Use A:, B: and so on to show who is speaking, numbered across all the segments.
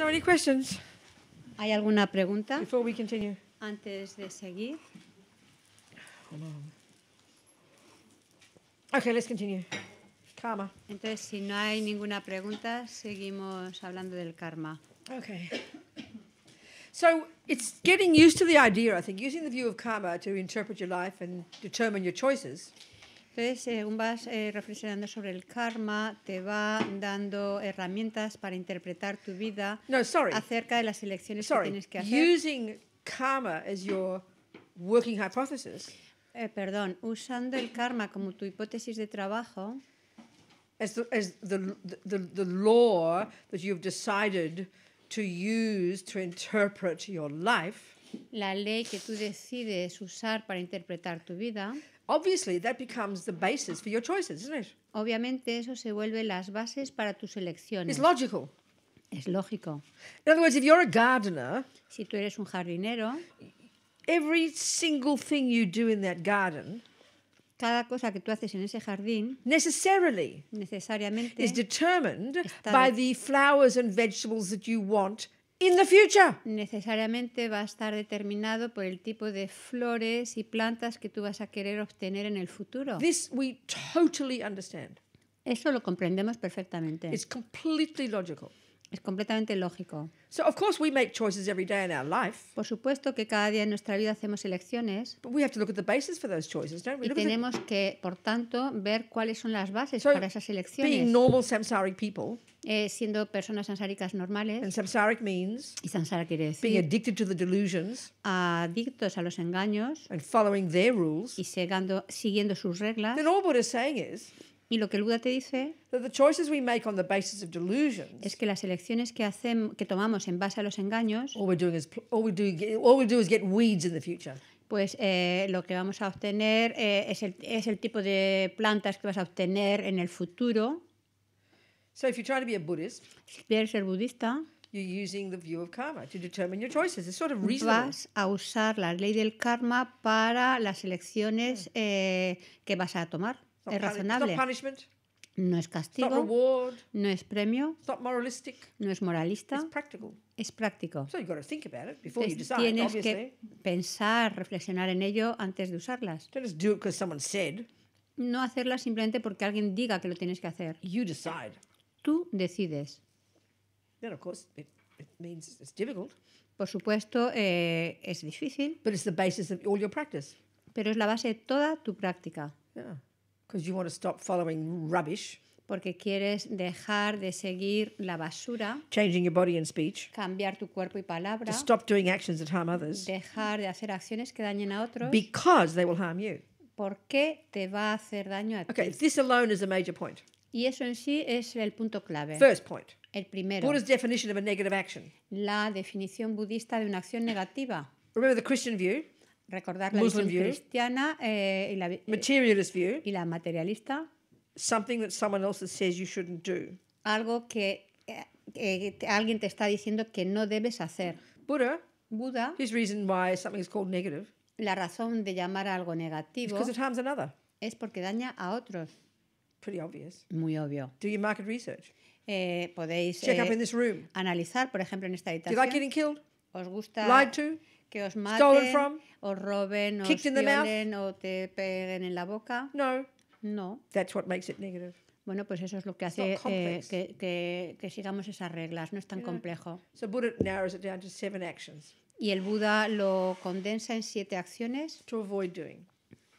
A: So any questions? ¿Hay alguna pregunta? Before we continue. Antes de seguir. Okay, let's continue. Karma. Entonces, si no hay ninguna pregunta, seguimos hablando del karma. Okay. So it's
B: getting used to the idea, I think, using the view of karma to interpret your life and determine your choices.
A: Entonces, según eh, vas eh, reflexionando sobre el karma, te va dando herramientas para interpretar tu vida acerca de las elecciones que tienes que hacer. Using karma as your working hypothesis. Eh, perdón, usando el karma como tu hipótesis de trabajo.
B: As the law that you've decided to use to interpret your life.
A: La ley que tú decides usar para interpretar tu vida. Obviously, that becomes the basis for your choices, isn't it? Obviamente eso se vuelve las bases para tus elecciones. It's logical. Es lógico. In other words, if you're a gardener, si tú eres un
B: jardinero, every single thing you do in that garden cada cosa que tú haces en ese jardín necessarily necesariamente is determined by
A: the flowers and vegetables that you want future. Necesariamente va a estar determinado por el tipo de flores y plantas que tú vas a querer obtener en el futuro. This we totally understand. Eso lo comprendemos perfectamente. It's completely logical. Es completamente lógico.
B: So of course we make choices every day in our life. Por
A: supuesto que cada día en nuestra vida hacemos elecciones. But we have to look at the basis for those choices, don't we? Y tenemos que, por tanto, ver cuáles son las bases so para esas elecciones. Being normal samsaric people. Eh, siendo personas samsáricas normales. And samsaric means. Y samsara quiere decir. Being addicted to the delusions. Adictos a los engaños. And following their rules. Y siguiendo, siguiendo sus reglas. Then all Buddha is saying is. Y lo que Luda te dice es que las elecciones que, hacemos, que tomamos en base a los engaños, pues eh, lo que vamos a obtener eh, es, el, es el tipo de plantas que vas a obtener en el futuro. si quieres ser budista, Vas a usar la ley del karma para las elecciones eh, que vas a tomar es razonable. No es castigo, no es premio, no es moralista, es práctico.
B: tienes que
A: pensar, reflexionar en ello antes de usarlas. No hacerlas simplemente porque alguien diga que lo tienes que hacer. Tú decides. Por supuesto, eh, es difícil. Pero es la base de toda tu práctica you want to stop following rubbish. Porque quieres dejar de seguir la basura. Changing your body and speech. Cambiar tu cuerpo y palabra. To
B: stop doing actions that harm others.
A: Dejar de hacer acciones que dañen a otros.
B: Because they will harm you.
A: Porque te va a hacer daño a ti. Okay, this alone is a major point. Y eso en sí es el punto clave. First point. El primero. Buddha's definition of a negative action. La definición budista de una acción negativa. Remember the Christian view recordar la Muslim view, cristiana eh, y, la, eh,
B: materialist view, y la materialista. Something that someone else says you shouldn't do.
A: Algo eh, eh, que, alguien te está diciendo que no debes hacer. Buddha, his reason why something is called negative, la razón de llamar a algo negativo because it harms another. es porque daña a otros. Pretty obvious. Muy obvio. Do your market research. Eh, podéis Check up in this room. analizar, por ejemplo, en esta habitación. Do you like getting killed? ¿Os gusta Lied to? que os maten, from, os roben, os violen o te peguen en la boca. No. No. That's what makes it negative. Bueno, pues eso es lo que hace eh, que, que, que, sigamos esas reglas, no es tan complejo. So Buddha narrows it down to seven actions. Y el Buda lo condensa en siete acciones to avoid doing.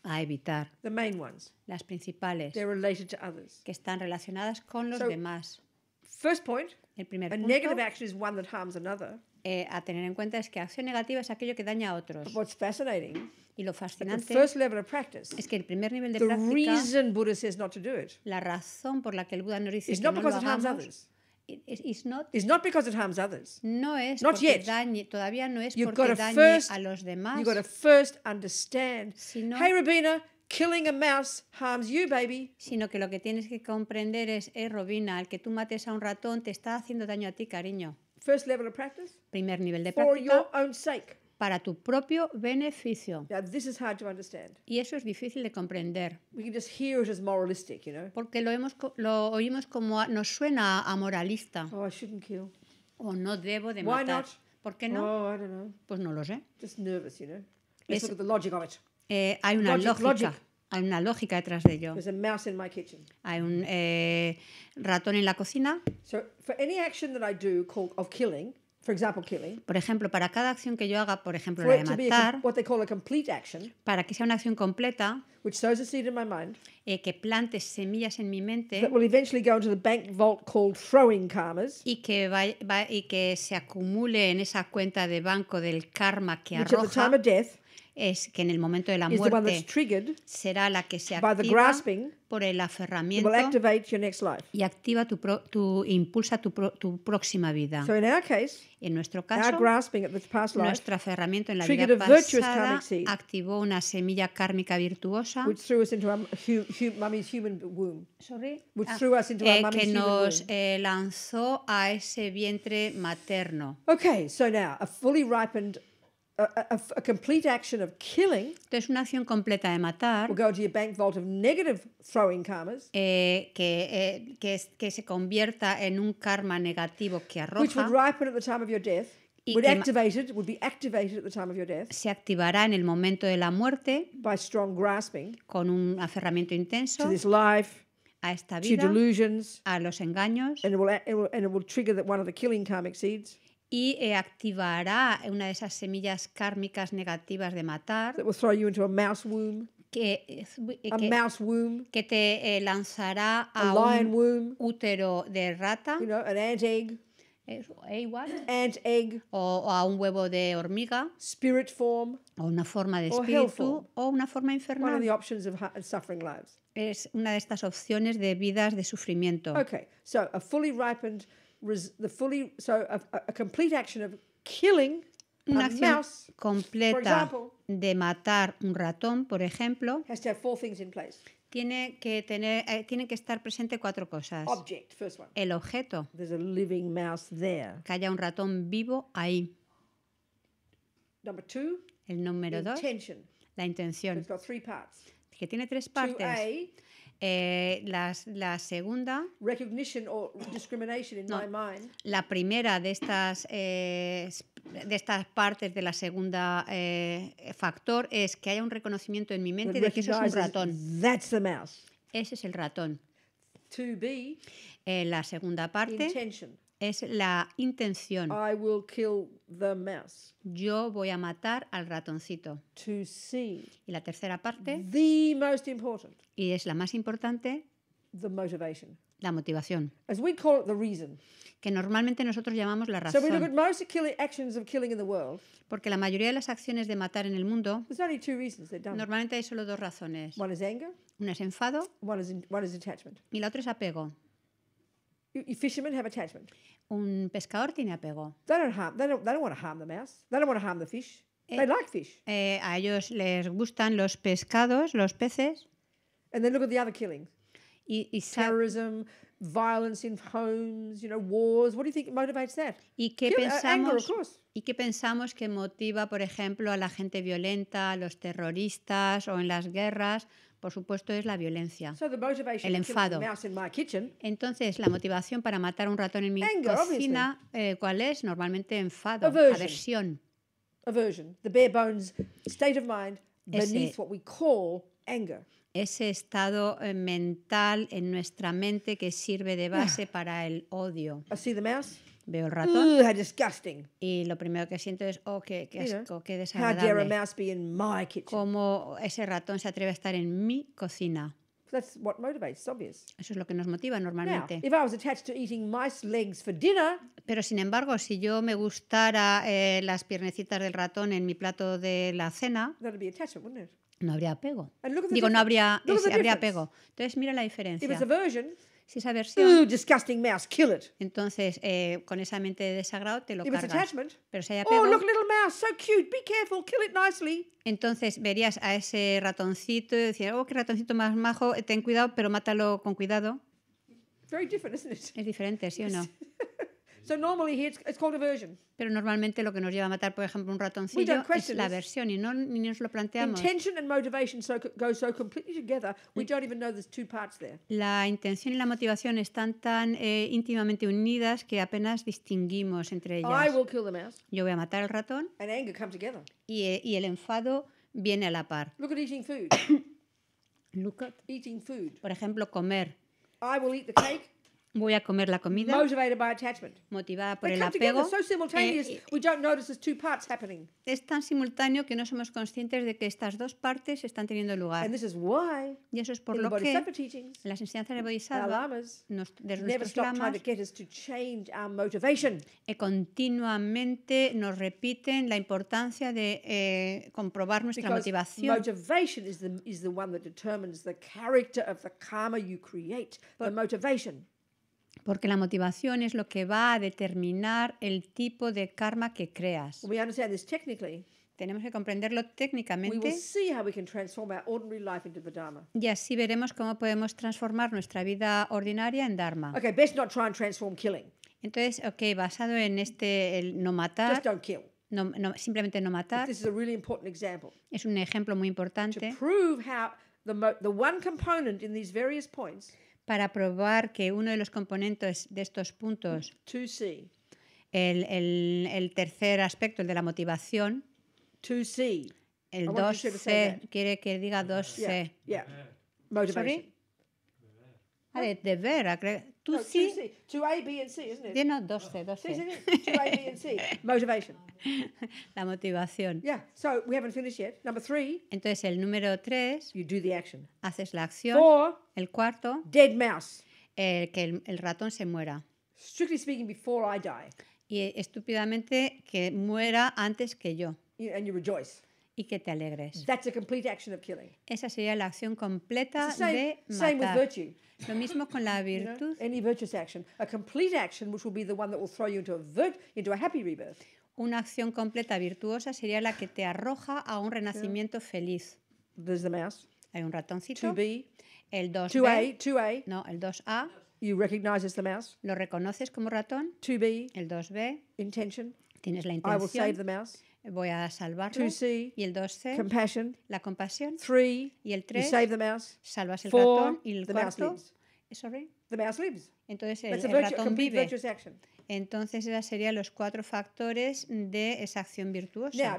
A: a evitar. The main ones. Las principales. They're related to others. Que están relacionadas con los so, demás. First point, el primer a negative action is one that harms another eh, a tener en cuenta es que acción negativa es aquello que daña a otros. What's fascinating y lo fascinante practice, es que el primer nivel de práctica, la razón por la que el Buda nos dice que no lo hagamos, it, it's
B: not, it's not because it harms others.
A: no es not porque yet. dañe, todavía no es you've porque dañe first, a
B: los demás. You've got to first understand. Sino,
A: hey, Rabina, killing a mouse harms you, baby. Sino que lo que tienes que comprender es, eh, Robina, el que tú mates a un ratón te está haciendo daño a ti, cariño. First level of practice, primer nivel de práctica. for your own sake. para tu propio beneficio. Now, this is hard to understand. Y eso es difícil de comprender, We can just hear it as moralistic, you know. porque lo, hemos, lo oímos como a- nos suena a moralista Oh, I shouldn't kill. o no debo de Why matar. not? ¿Por qué no? Oh, I don't know. Pues no lo sé.
B: Just nervous, you know. Let's Es- look at the logic of it.
A: Eh, hay una Logic, lógica. logic. Hay una lógica detrás de ello. Hay un eh, ratón en la cocina. Por ejemplo, para cada acción que yo haga, por ejemplo, la de matar, para que sea una acción completa, eh, que plante semillas en mi mente, y que y que se acumule en esa cuenta de banco del karma que arroja es que en el momento de la muerte será la que se activa por el aferramiento y activa tu, tu impulsa tu, próxima vida. en nuestro caso, nuestra nuestro aferramiento en la vida pasada activó una semilla kármica virtuosa ah, eh, que nos eh, lanzó a ese vientre materno. Okay, so now a fully ripened a, a, complete action of killing. Entonces una acción completa de matar. Will go to your bank vault of negative throwing karmas. Eh, que, eh, que, es, que se convierta en un karma negativo que arroja. Which would ripen at the time of your death. Y would activated, would be activated at the time of your death. Se activará en el momento de la muerte. By strong grasping. Con un aferramiento intenso. To this life a esta vida, to delusions, a los engaños, and it will, it will, and it will trigger that one of the killing karmic seeds y eh, activará una de esas semillas kármicas negativas de matar. Que, te eh, lanzará a, un útero de rata. O, a un huevo de hormiga. O una forma de espíritu. O una forma infernal. Es una de estas opciones de vidas de sufrimiento. Okay, so a fully ripened res, the fully so a, a complete action of killing una mouse, completa example, de matar un ratón, por ejemplo, has to have four things in place. Tiene que tener, eh, tienen que estar presente cuatro cosas. Object, first one. El objeto. There's a living mouse there. Que haya un ratón vivo ahí. Number two, El número dos. Intention. La intención. So it's got three parts. Que tiene tres partes. 2A, eh, la, segunda. La primera de estas, eh, de estas partes de la segunda eh, factor es que haya un reconocimiento en mi mente de que eso es un ratón. Ese es el ratón. la segunda parte es la intención. Yo voy a matar al ratoncito. y la tercera parte. Y es la más importante. La motivación. Que normalmente nosotros llamamos la razón. Porque la mayoría de las acciones de matar en el mundo. Normalmente hay solo dos razones. One Una es enfado. Y la otra es apego fishermen have attachment. Un pescador tiene apego. They don't, harm, they don't, they don't want to harm the mouse. They don't want to harm the fish. Eh, they like fish. Eh, a ellos les gustan los pescados, los peces.
B: And then look at the other killings. Y, y
A: Terrorism, violence in homes, you know,
B: wars. What do you think motivates that? ¿Y qué, Kill, pensamos, uh, anger, of
A: course. ¿Y qué pensamos que motiva, por ejemplo, a la gente violenta, a los terroristas o en las guerras? por supuesto, es la violencia, el enfado. Entonces, la motivación para matar un ratón en mi cocina, eh, ¿cuál es? Normalmente enfado, aversión. the bare bones state of mind beneath ese, what we call anger. Ese estado eh, mental en nuestra mente que sirve de base para el odio. I see Veo el ratón. Y lo primero que siento es, oh, qué, qué asco, qué desagradable. Cómo ese ratón se atreve a estar en mi cocina.
B: Eso
A: es lo que nos motiva normalmente. pero sin embargo, si yo me gustara eh, las piernecitas del ratón en mi plato de la cena, no habría apego. Digo, no habría, habría apego. Entonces, mira la diferencia si esa versión. disgusting mouse, kill it. Entonces, eh, con esa mente de desagrado te lo cargas. pero si hay oh, apego, oh, look, little mouse, so cute. Be careful, kill it nicely. Entonces verías a ese ratoncito y decir, oh, qué ratoncito más majo, ten cuidado, pero mátalo con cuidado. Es diferente, ¿sí o no? Pero normalmente lo que nos lleva a matar, por ejemplo, un ratoncillo es la aversión
B: y no ni nos lo planteamos.
A: La intención y la motivación están tan eh, íntimamente unidas que apenas distinguimos entre ellas. Yo voy a matar al ratón. Eh, y, el enfado viene a la par. Por ejemplo, comer. Voy a comer la comida. Motivada por el apego. Eh, eh, es tan simultáneo que no somos conscientes de que estas dos partes están teniendo lugar. y eso es por lo que las enseñanzas de Bodhisattva nos, de nuestros lamas eh, continuamente nos repiten la importancia de comprobar nuestra motivación.
B: Motivation la the, is the one that determines the karma que creas la motivación
A: porque la motivación es lo que va a determinar el tipo de karma que creas. Tenemos que comprenderlo técnicamente. Y así veremos cómo podemos transformar nuestra vida ordinaria en Dharma. Entonces, ok, basado en este el no matar. simplemente no matar. Es un ejemplo muy importante. To prove the, the one para probar que uno de los componentes de estos puntos, El, tercer aspecto, el de la motivación, el 2C, quiere que diga 2C. Yeah, de, A, B and C, no, 2C, 2C. Sí, sí,
B: To A, B and C.
A: Motivation. La motivación. Yeah, so we haven't finished yet. Number three. Entonces, el número 3. You do the action. Haces la acción. El cuarto, dead mouse. El que el, el ratón se muera. Strictly speaking, before I die. Y estúpidamente que muera antes que yo and you rejoice. y que te alegres. That's a complete action of killing. Esa sería la acción completa It's the same, de same with matar. virtue. Lo mismo con la you know, virtud. any virtuous action, a complete action, which will be the one that will throw you into a virt- into a happy rebirth. Una acción completa virtuosa sería la que te arroja a un renacimiento feliz. There's the mouse. Hay un To ratoncito. be el 2B. 2A, 2A. No, el 2A. You recognize as the mouse. Lo reconoces como ratón. 2B. El 2B. Intention. Tienes la intención. I will save the mouse. Voy a salvarlo. 2C. Y el 2C. Compassion. La compasión. 3. Y el 3. You save the mouse. Salvas el Four, ratón. Y el the cuarto. Mouse lives. Eh, sorry. The mouse lives. Entonces el, That's a el ratón vive. Virtuous action. Entonces, esos serían los cuatro factores de esa acción virtuosa.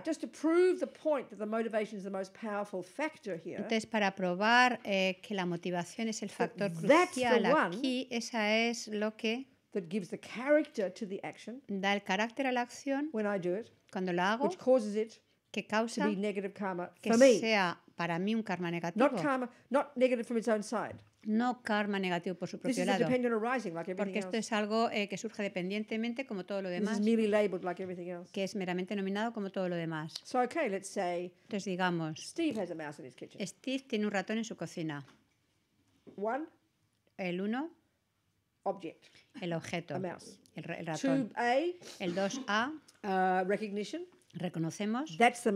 A: Entonces, para probar eh, que la motivación es el factor crucial aquí, esa es lo que da el carácter a la acción cuando la hago, que causa karma que sea para mí un karma negativo. karma, no karma negativo por su propio lado. porque esto es algo eh, que surge dependientemente como todo lo demás, que es meramente nominado como todo lo demás. Entonces digamos, Steve, tiene un ratón en su cocina. el uno, el objeto, El, ratón. el 2A, uh, recognition. reconocemos. That's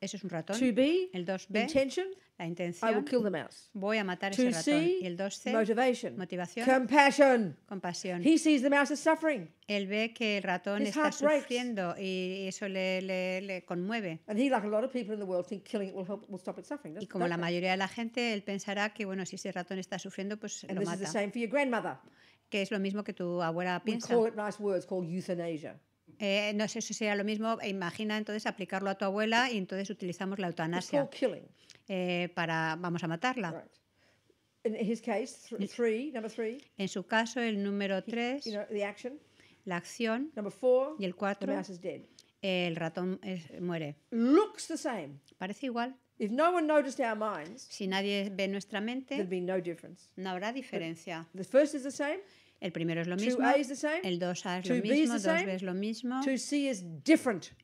A: Eso es un ratón. el 2B, intention. La intención. I will kill the mouse. Voy a matar to ese ratón. y el 12. Motivation. Motivación. Compassion. Compasión. He sees the mouse is suffering. Él ve que el ratón His está sufriendo y eso le, le, le conmueve. And he, like a lot of people in the world, think killing it will will help stop suffering. Y como la mayoría de la gente, él pensará que bueno, si ese ratón está sufriendo, pues And lo mata. grandmother. Que es lo mismo que tu abuela piensa. We call it nice words called euthanasia. Eh, no sé si sería lo mismo, eh, imagina entonces aplicarlo a tu abuela y entonces utilizamos la eutanasia eh, para, vamos a matarla. In his case, number En su caso, el número 3, the la acción, y el 4, el ratón es, muere. Looks the same. Parece igual. If no one noticed our minds, si nadie ve nuestra mente, be no, difference. habrá diferencia. The first is the same. El primero es lo mismo. El 2A es lo mismo. 2B es lo mismo.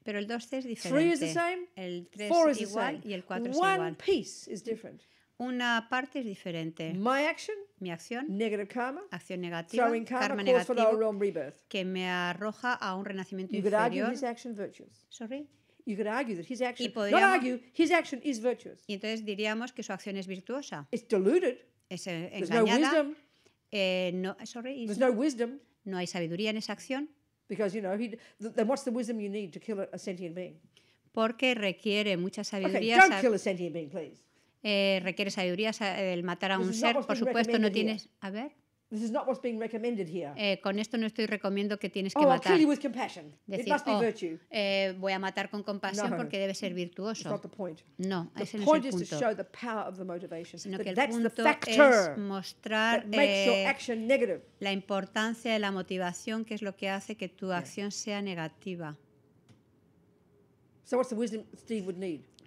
A: Pero el 2C es diferente. El 3 es igual y el 4 es igual. One Una parte es diferente. My action, mi acción, acción negativa, karma, negativo, que me arroja a un renacimiento you inferior. his action virtues. y podríamos, his action is virtuous. Y entonces diríamos que su acción es virtuosa. Es engañada. Eh, There's no wisdom. Eh, no, sorry, There's no wisdom. No hay sabiduría en esa acción. Because, you know, he, then what's the wisdom you need to kill a, a sentient being? Porque requiere mucha sabiduría. Okay, don't kill a sentient being, please. Eh, requiere sabiduría el matar a un ser, por supuesto, no tienes. Here. A ver. Eh, con esto no estoy recomiendo que tienes que matar. voy a matar con compasión porque debe ser virtuoso. No, ese no es el punto. que el punto es mostrar eh, la importancia de la motivación, que es lo que hace que tu acción sea negativa.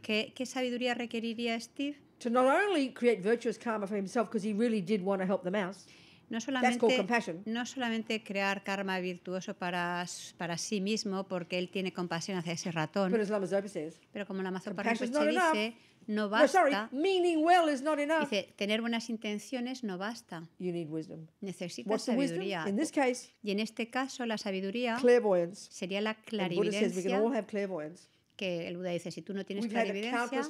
A: ¿Qué, sabiduría requeriría Steve? To not only create virtuous karma for himself because he really did want to help the mouse. No solamente, no solamente crear karma virtuoso para, para sí mismo, porque él tiene compasión hacia ese ratón. Pero como la mazorca dice, no basta. dice, tener buenas intenciones no basta. You Necesitas sabiduría. y en este caso, la sabiduría sería la clarividencia. Que el Buda dice, si tú no tienes clarividencia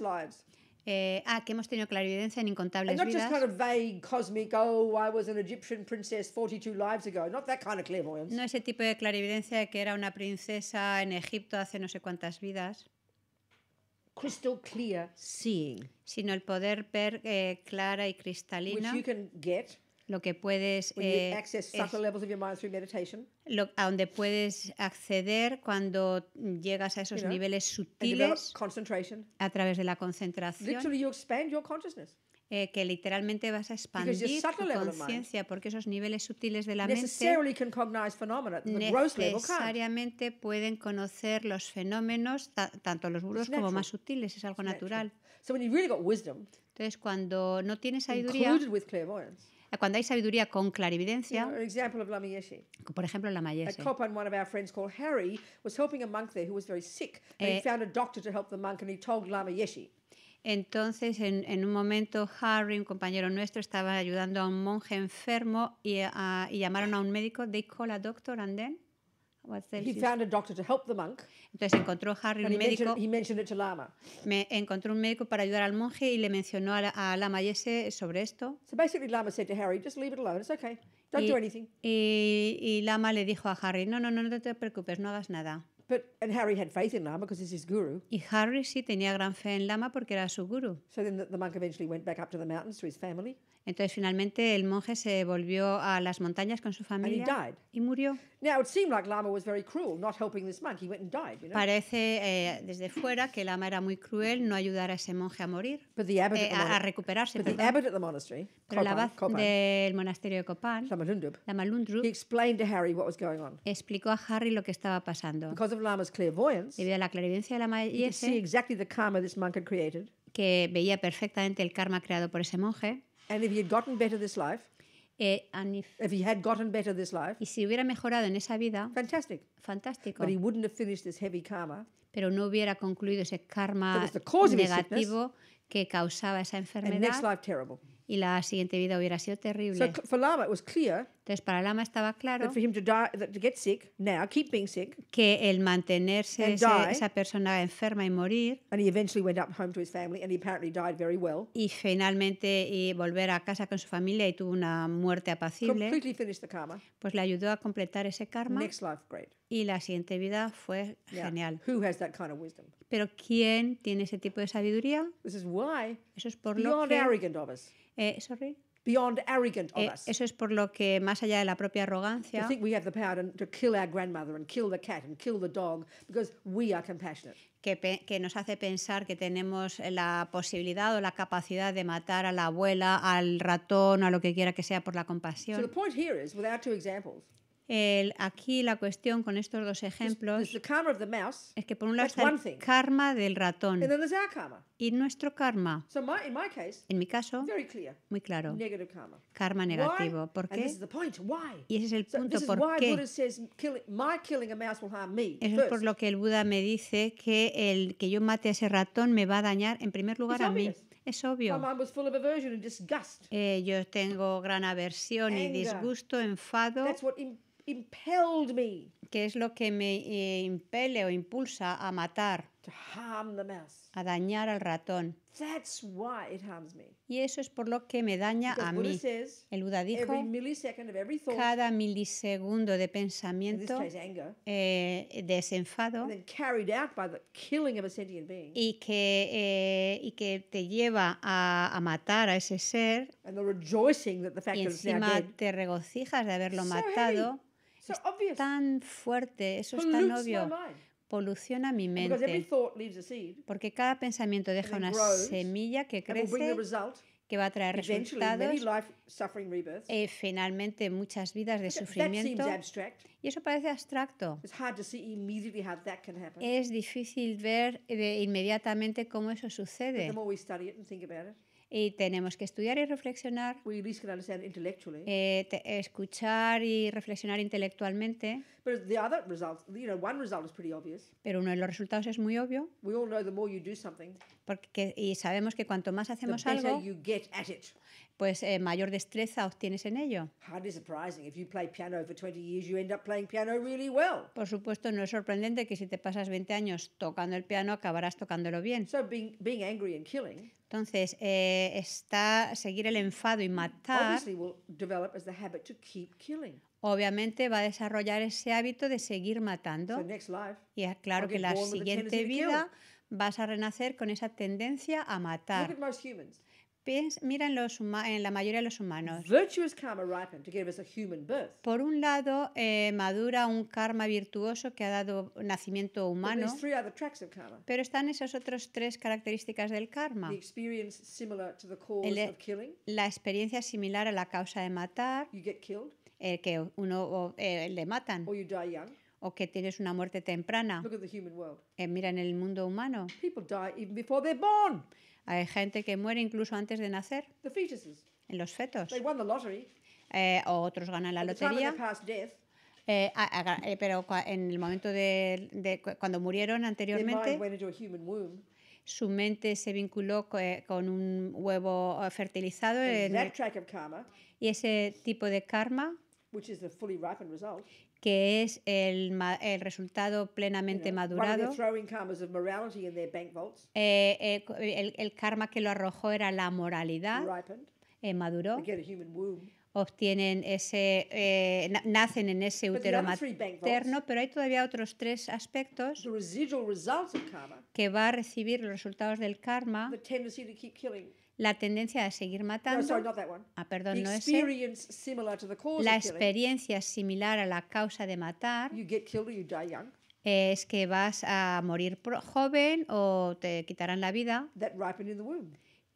A: eh, ah, que hemos tenido clarividencia en incontables vidas. No ese tipo de clarividencia de que era una princesa en Egipto hace no sé cuántas vidas. Crystal clear seeing. Sino el poder ver eh, clara y cristalina lo que puedes eh, a donde puedes acceder cuando llegas a esos niveles sutiles a través de la concentración. Eh, que literalmente vas a expandir tu conciencia porque esos niveles sutiles de la mente necesariamente pueden conocer los fenómenos, tanto los burros como más sutiles, es algo natural. Entonces, cuando no tienes sabiduría, Ah, cuando hay sabiduría con clarividencia, por ejemplo, la Mayese. Eh, Entonces, en, un momento, Harry, un compañero nuestro, estaba ayudando a un monje enfermo y, llamaron a un médico. They call a doctor he found a doctor to help the monk. Entonces encontró Harry un he médico. Mentioned, he
B: mentioned it to Lama.
A: Me encontró un médico para ayudar al monje y le mencionó a, a Lama Yese sobre esto. So basically Lama said to Harry, just leave it alone. It's okay. Don't y, do anything. Y, y Lama le dijo a Harry, no, no, no, no te preocupes, no hagas nada. But, and Harry had faith in Lama because he's his guru. Y Harry sí tenía gran fe en Lama porque era su guru. So then the, the monk eventually went back up to the mountains to his family. Entonces finalmente el monje se volvió a las montañas con su familia y murió. Parece eh, desde fuera que el ama era muy cruel no ayudar a ese monje a morir, a, recuperarse. Pero el abad del monasterio de Copan, Lamalundrup, explicó a Harry lo que estaba pasando. Debido a la clarividencia de Lama que veía perfectamente el karma creado por ese monje. And if he had gotten better this life, eh, and if, if, he had gotten better this life, y si hubiera mejorado en esa vida, fantastic. fantástico. But he wouldn't have finished this heavy karma. Pero no hubiera concluido ese karma negativo sickness, que causaba esa enfermedad. And next life terrible y la siguiente vida hubiera sido terrible.
B: Entonces para Lama estaba claro
A: que el mantenerse esa persona enferma y morir y finalmente y volver a casa con su familia y tuvo una muerte apacible, pues le ayudó a completar ese karma y la siguiente vida fue genial. Pero ¿quién tiene ese tipo de sabiduría? Eso es por lo que... Eh, eh, eso es por lo que más allá de la propia arrogancia. Que, nos hace pensar que tenemos la posibilidad o la capacidad de matar a la abuela, al ratón, a lo que quiera que sea por la compasión aquí la cuestión con estos dos ejemplos es que por un lado está el karma del ratón y nuestro karma.
B: en
A: mi caso, muy claro, karma. negativo. ¿Por qué? Y ese es el punto por qué.
B: es por
A: lo que el Buda me dice que el que yo mate a ese ratón me va a dañar en primer lugar a mí. Es obvio. Eh, yo tengo gran aversión y disgusto, enfado impelled Que es lo que me eh, impele o impulsa a matar. A dañar al ratón.
B: That's it harms me.
A: Y eso es por lo que me daña a mí. El Buda dijo, cada milisegundo de pensamiento de eh, desenfado y que, eh, y que te lleva a, matar a ese ser y encima te regocijas de haberlo matado es tan fuerte, eso es tan obvio. Poluciona mi mente. Porque cada pensamiento deja una semilla que crece que va a traer resultados eh, finalmente muchas vidas de sufrimiento. Y eso parece abstracto. Es difícil ver eh, inmediatamente cómo eso sucede y tenemos que estudiar y reflexionar. Eh. Eh, escuchar y reflexionar intelectualmente. Pero uno de los resultados es muy obvio. porque, y sabemos que cuanto más hacemos algo, pues eh, mayor destreza obtienes en ello. Por supuesto, no es sorprendente que si te pasas 20 años tocando el piano, acabarás tocándolo bien. Entonces, eh, está seguir el enfado y matar. Obviamente va a desarrollar ese hábito de seguir matando. y es claro que la siguiente vida vas a renacer con esa tendencia a matar mira en, la mayoría de los humanos. Por un lado, eh, madura un karma virtuoso que ha dado nacimiento humano, pero están esas otras tres características del karma.
B: E-
A: la experiencia similar a la causa de matar, que uno eh, le matan o que tienes una muerte temprana. Eh, mira en el mundo humano. Hay gente que muere incluso antes de nacer. En los fetos. Eh, o otros ganan la lotería. Eh, eh, pero en el momento de, cuando murieron anteriormente, su mente se vinculó con un huevo fertilizado. y ese tipo de karma, que es el, el resultado plenamente madurado. Eh, eh, el, el, karma que lo arrojó era la moralidad, eh, maduró obtienen ese, nacen en ese útero materno, pero hay todavía otros tres aspectos que va a recibir los resultados del karma, la tendencia a seguir matando. Ah, perdón, no
B: La experiencia
A: similar a la causa de matar. Es que vas a morir joven o te quitarán la vida.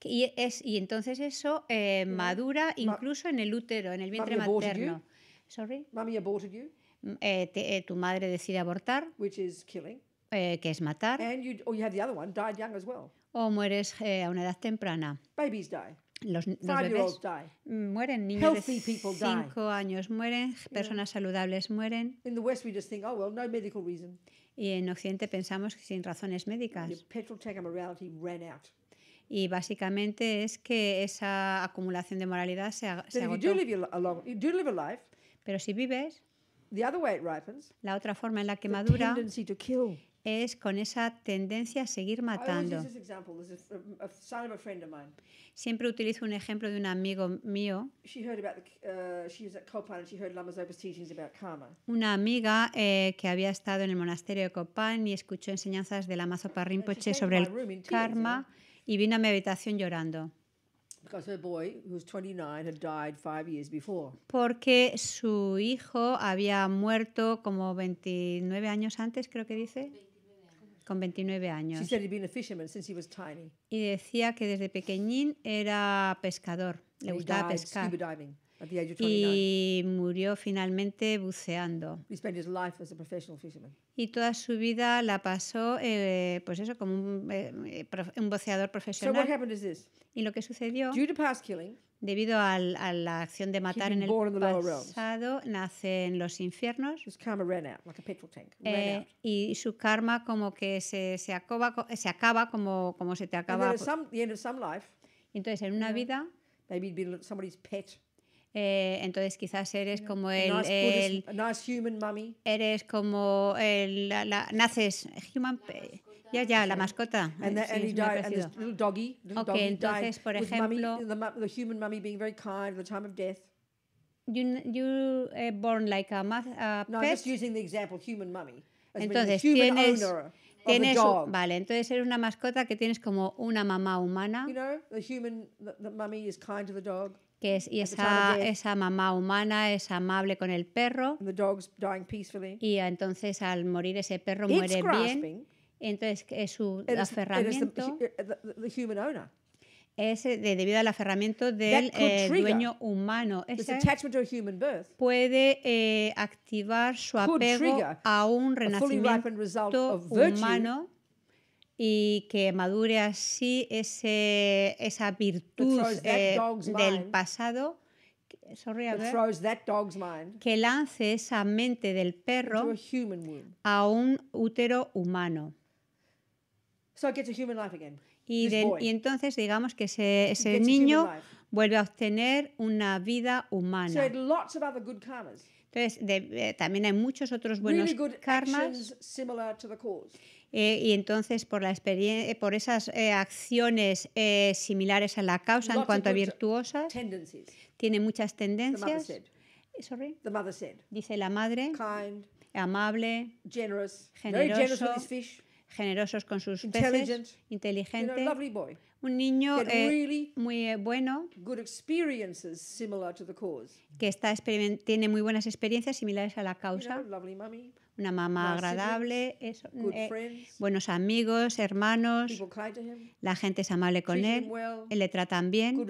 A: Y, es, y entonces eso eh, madura incluso en el útero, en el vientre materno. Sorry. Mm, eh, eh, tu madre decide abortar. que es matar. And
B: you, or you have the other one,
A: o mueres eh, a una edad temprana. Los, los bebés mueren, niños de 5 años mueren, personas saludables mueren.
B: Oh,
A: y en Occidente pensamos que sin razones médicas. Y básicamente es que esa acumulación de moralidad se, se Pero si vives, la otra forma en la que madura, es con esa tendencia a seguir matando. Siempre utilizo un ejemplo de un amigo mío.
B: Uh,
A: Una amiga eh, que había estado en el monasterio de Copán y escuchó enseñanzas de Lama Zopa sobre el karma y vino a mi habitación llorando. Porque su hijo había muerto como 29 años antes, creo que dice con 29 años.
B: he
A: Y decía que desde pequeñín era pescador, le gustaba pescar.
B: Y
A: murió finalmente buceando. Y toda su vida la pasó, eh, pues eso, como un, eh, buceador profesional.
B: Y lo que sucedió,
A: debido a la acción de matar en el pasado, nace en los infiernos. Y su karma como que se, acaba, se acaba como, como se te acaba. entonces, en una vida... Eh, entonces quizás eres como el... Eres como La, naces... ya, ya, la mascota. entonces, por ejemplo...
B: the, human mummy using the example, human mummy. entonces, tienes...
A: vale entonces eres una mascota que tienes como una mamá humana you
B: know, the human, mummy is kind dog
A: que es y esa, esa mamá humana es amable con el perro. Y entonces al morir ese perro muere bien. Entonces es su aferramiento. Es debido al aferramiento del eh, dueño humano. Ese puede eh, activar su apego a un renacimiento humano y que madure así ese, esa virtud eh, del pasado. que lance esa mente del perro a un útero humano. y, entonces digamos que ese, ese niño vuelve a obtener una vida humana. Entonces eh, también hay muchos otros buenos karmas eh, y entonces, por, la por esas eh, acciones eh, similares a la causa en cuanto a virtuosas, tiene muchas tendencias. Sorry. Dice la madre, amable, generous, generoso, generosos con sus peces, inteligente, un niño muy bueno, good experiences similar
B: to the cause.
A: que está tiene muy buenas experiencias similares a la causa una mamá agradable, eh, buenos amigos, hermanos, la gente es amable con él, él le tratan bien,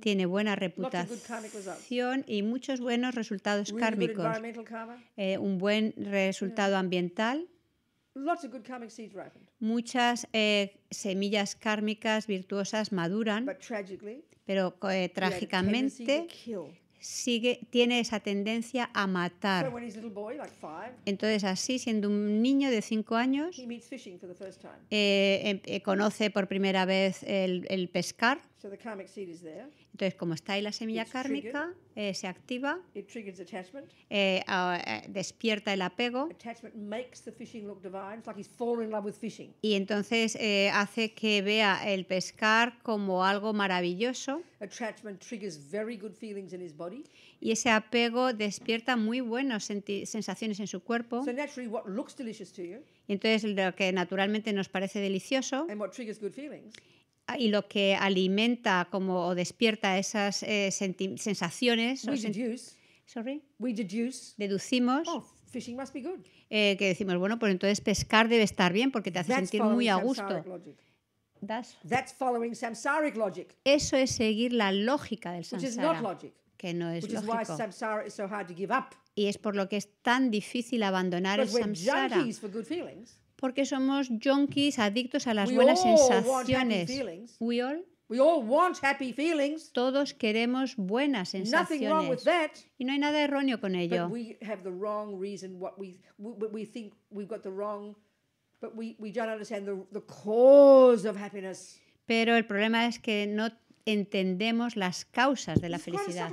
A: tiene buena
B: reputación
A: y muchos buenos resultados kármicos, eh, un buen resultado ambiental. Muchas eh, semillas kármicas virtuosas maduran, pero trágicamente sigue, tiene esa tendencia a matar. Entonces así, siendo un niño de cinco años,
B: eh,
A: em, eh, conoce por primera vez el pescar.
B: Entonces,
A: como está ahí la semilla kármica, eh, se activa, eh, eh, despierta el apego y entonces hace que vea el pescar como algo maravilloso. Y ese apego despierta muy buenas sensaciones en su cuerpo.
B: Y
A: entonces lo que naturalmente nos parece delicioso y lo que alimenta como o despierta esas eh, sensaciones. sorry, deducimos. que decimos, bueno, pues entonces pescar debe estar bien porque te hace sentir muy a gusto. Eso es seguir la lógica del samsara, que no es lógico. y es por lo que es tan difícil abandonar el samsara porque somos junkies, adictos a las buenas sensaciones. all, want happy feelings. Todos queremos buenas sensaciones. y no hay nada erróneo con ello. Pero el problema es que no entendemos las causas de la felicidad.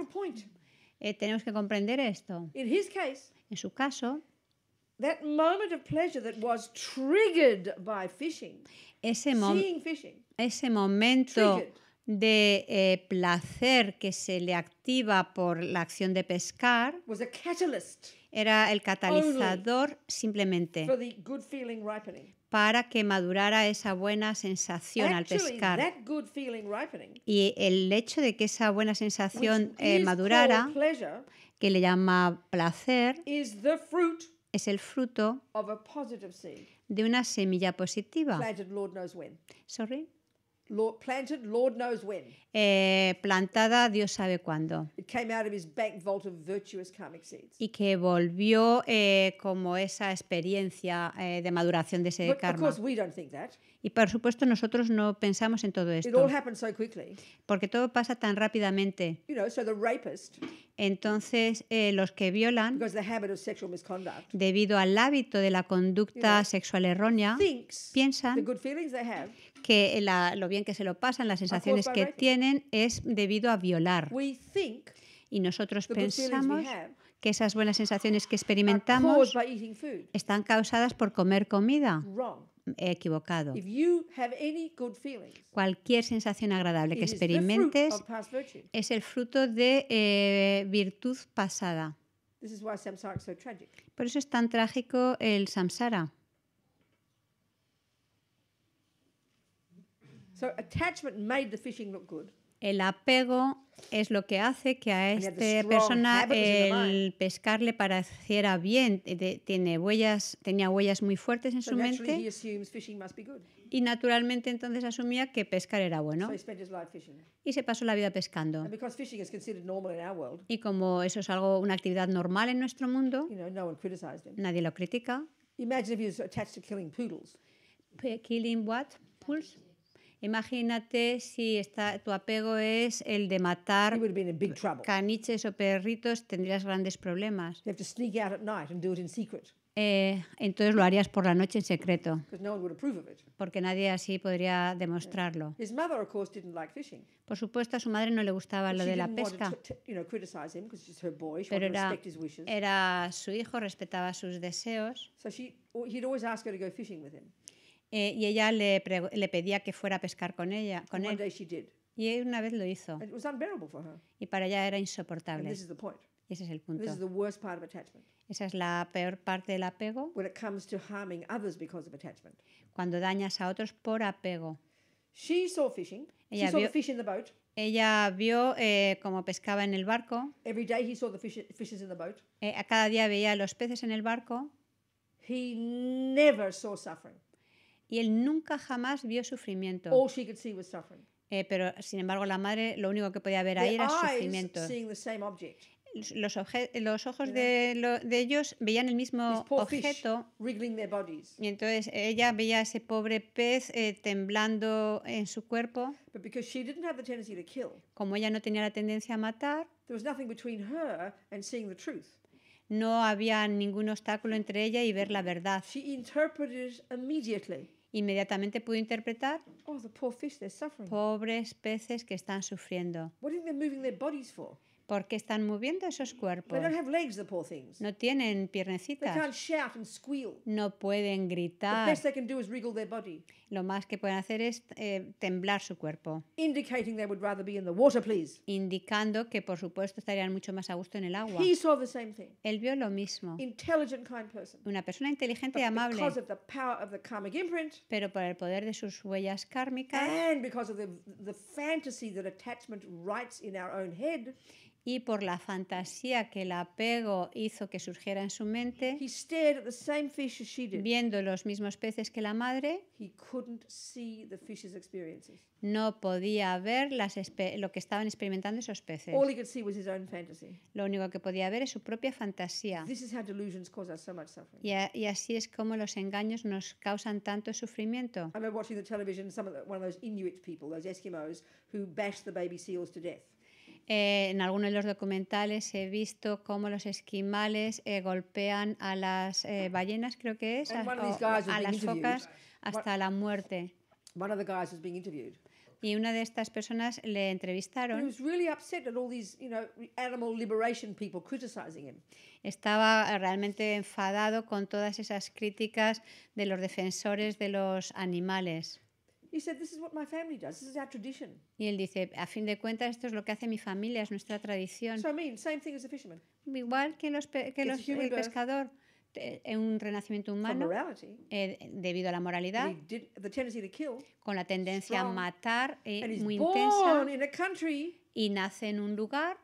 A: Eh, tenemos que comprender esto. In his case, en su caso, ese, momento de eh, placer que se le activa por la acción de pescar era el catalizador simplemente para que madurara esa buena sensación al pescar. Y el hecho de que esa buena sensación eh, madurara, que le llama placer, es es el fruto de una semilla positiva. Sorry. Eh, plantada, Dios sabe cuándo. Y que volvió eh, como esa experiencia eh, de maduración de ese karma. Y por supuesto nosotros no pensamos en todo esto. Porque todo pasa tan rápidamente. Entonces los que violan, debido al hábito de la conducta sexual errónea, piensan que lo bien que se lo pasan, las sensaciones que tienen es debido a violar. Y nosotros pensamos que esas buenas sensaciones que experimentamos están causadas por comer comida. He equivocado. Cualquier sensación agradable que experimentes es el fruto de eh, virtud pasada. Por eso es tan trágico el samsara. El apego es lo que hace que a esta persona el pescar le pareciera bien. Tiene huellas, tenía huellas muy fuertes en su mente. Y naturalmente entonces asumía que pescar era bueno. y se pasó la vida pescando. y como eso es algo, una actividad normal en nuestro mundo, nadie lo critica. poodles. killing what? Imagínate si está, tu apego es el de matar caniches o perritos, tendrías grandes problemas. entonces lo harías por la noche en secreto, porque nadie así podría demostrarlo. Por supuesto, a su madre no le gustaba lo de la pesca,
B: pero era, era
A: su hijo, respetaba sus deseos. Eh, y ella le, pedía que fuera a pescar con ella. Con él. Y una vez lo hizo. Y para ella era insoportable. ese es el punto. Esa es la peor parte del apego. Cuando dañas a otros por apego. Ella vio, eh, cómo pescaba en el barco. Eh, cada día veía los peces en el barco. He never saw suffering y él nunca jamás vio sufrimiento. Eh, pero sin embargo la madre lo único que podía ver ahí era sufrimiento. Los, los, ojos de, ellos veían el mismo objeto y entonces ella veía ese pobre pez eh, temblando en su cuerpo. como ella no tenía la tendencia a matar, no había ningún obstáculo entre ella y ver la verdad. Inmediatamente pude interpretar oh, poor fish, they're suffering. pobres peces que están sufriendo.
B: What are they moving their bodies for?
A: porque están moviendo esos cuerpos. No tienen piernecitas. No pueden gritar. Lo más que pueden hacer es eh, temblar su cuerpo. Indicando que por supuesto estarían mucho más a gusto en el agua. Él vio lo mismo. Una persona inteligente y amable. Pero por el poder de sus huellas kármicas y por la fantasía que el apego hizo que surgiera en su mente, viendo los mismos peces que la madre,
B: couldn't see the experiences.
A: no podía ver las lo que estaban experimentando esos peces. Lo único que podía ver es su propia fantasía. Y, así es como los engaños nos causan tanto sufrimiento.
B: I remember watching the television, some of the, one of those Inuit people, those Eskimos, who bash the baby seals to death.
A: Eh, en algunos de los documentales he visto cómo los esquimales eh, golpean a las eh, ballenas, creo que es, a, a las focas hasta la muerte. Y una de estas personas le entrevistaron. Estaba realmente enfadado con todas esas críticas de los defensores de los animales. Y él dice, a fin de cuentas, esto es lo que hace mi familia, es nuestra tradición. Igual que, los el pescador, en un renacimiento humano eh, debido a la moralidad, con la tendencia a matar eh, es muy intensa, y nace en un lugar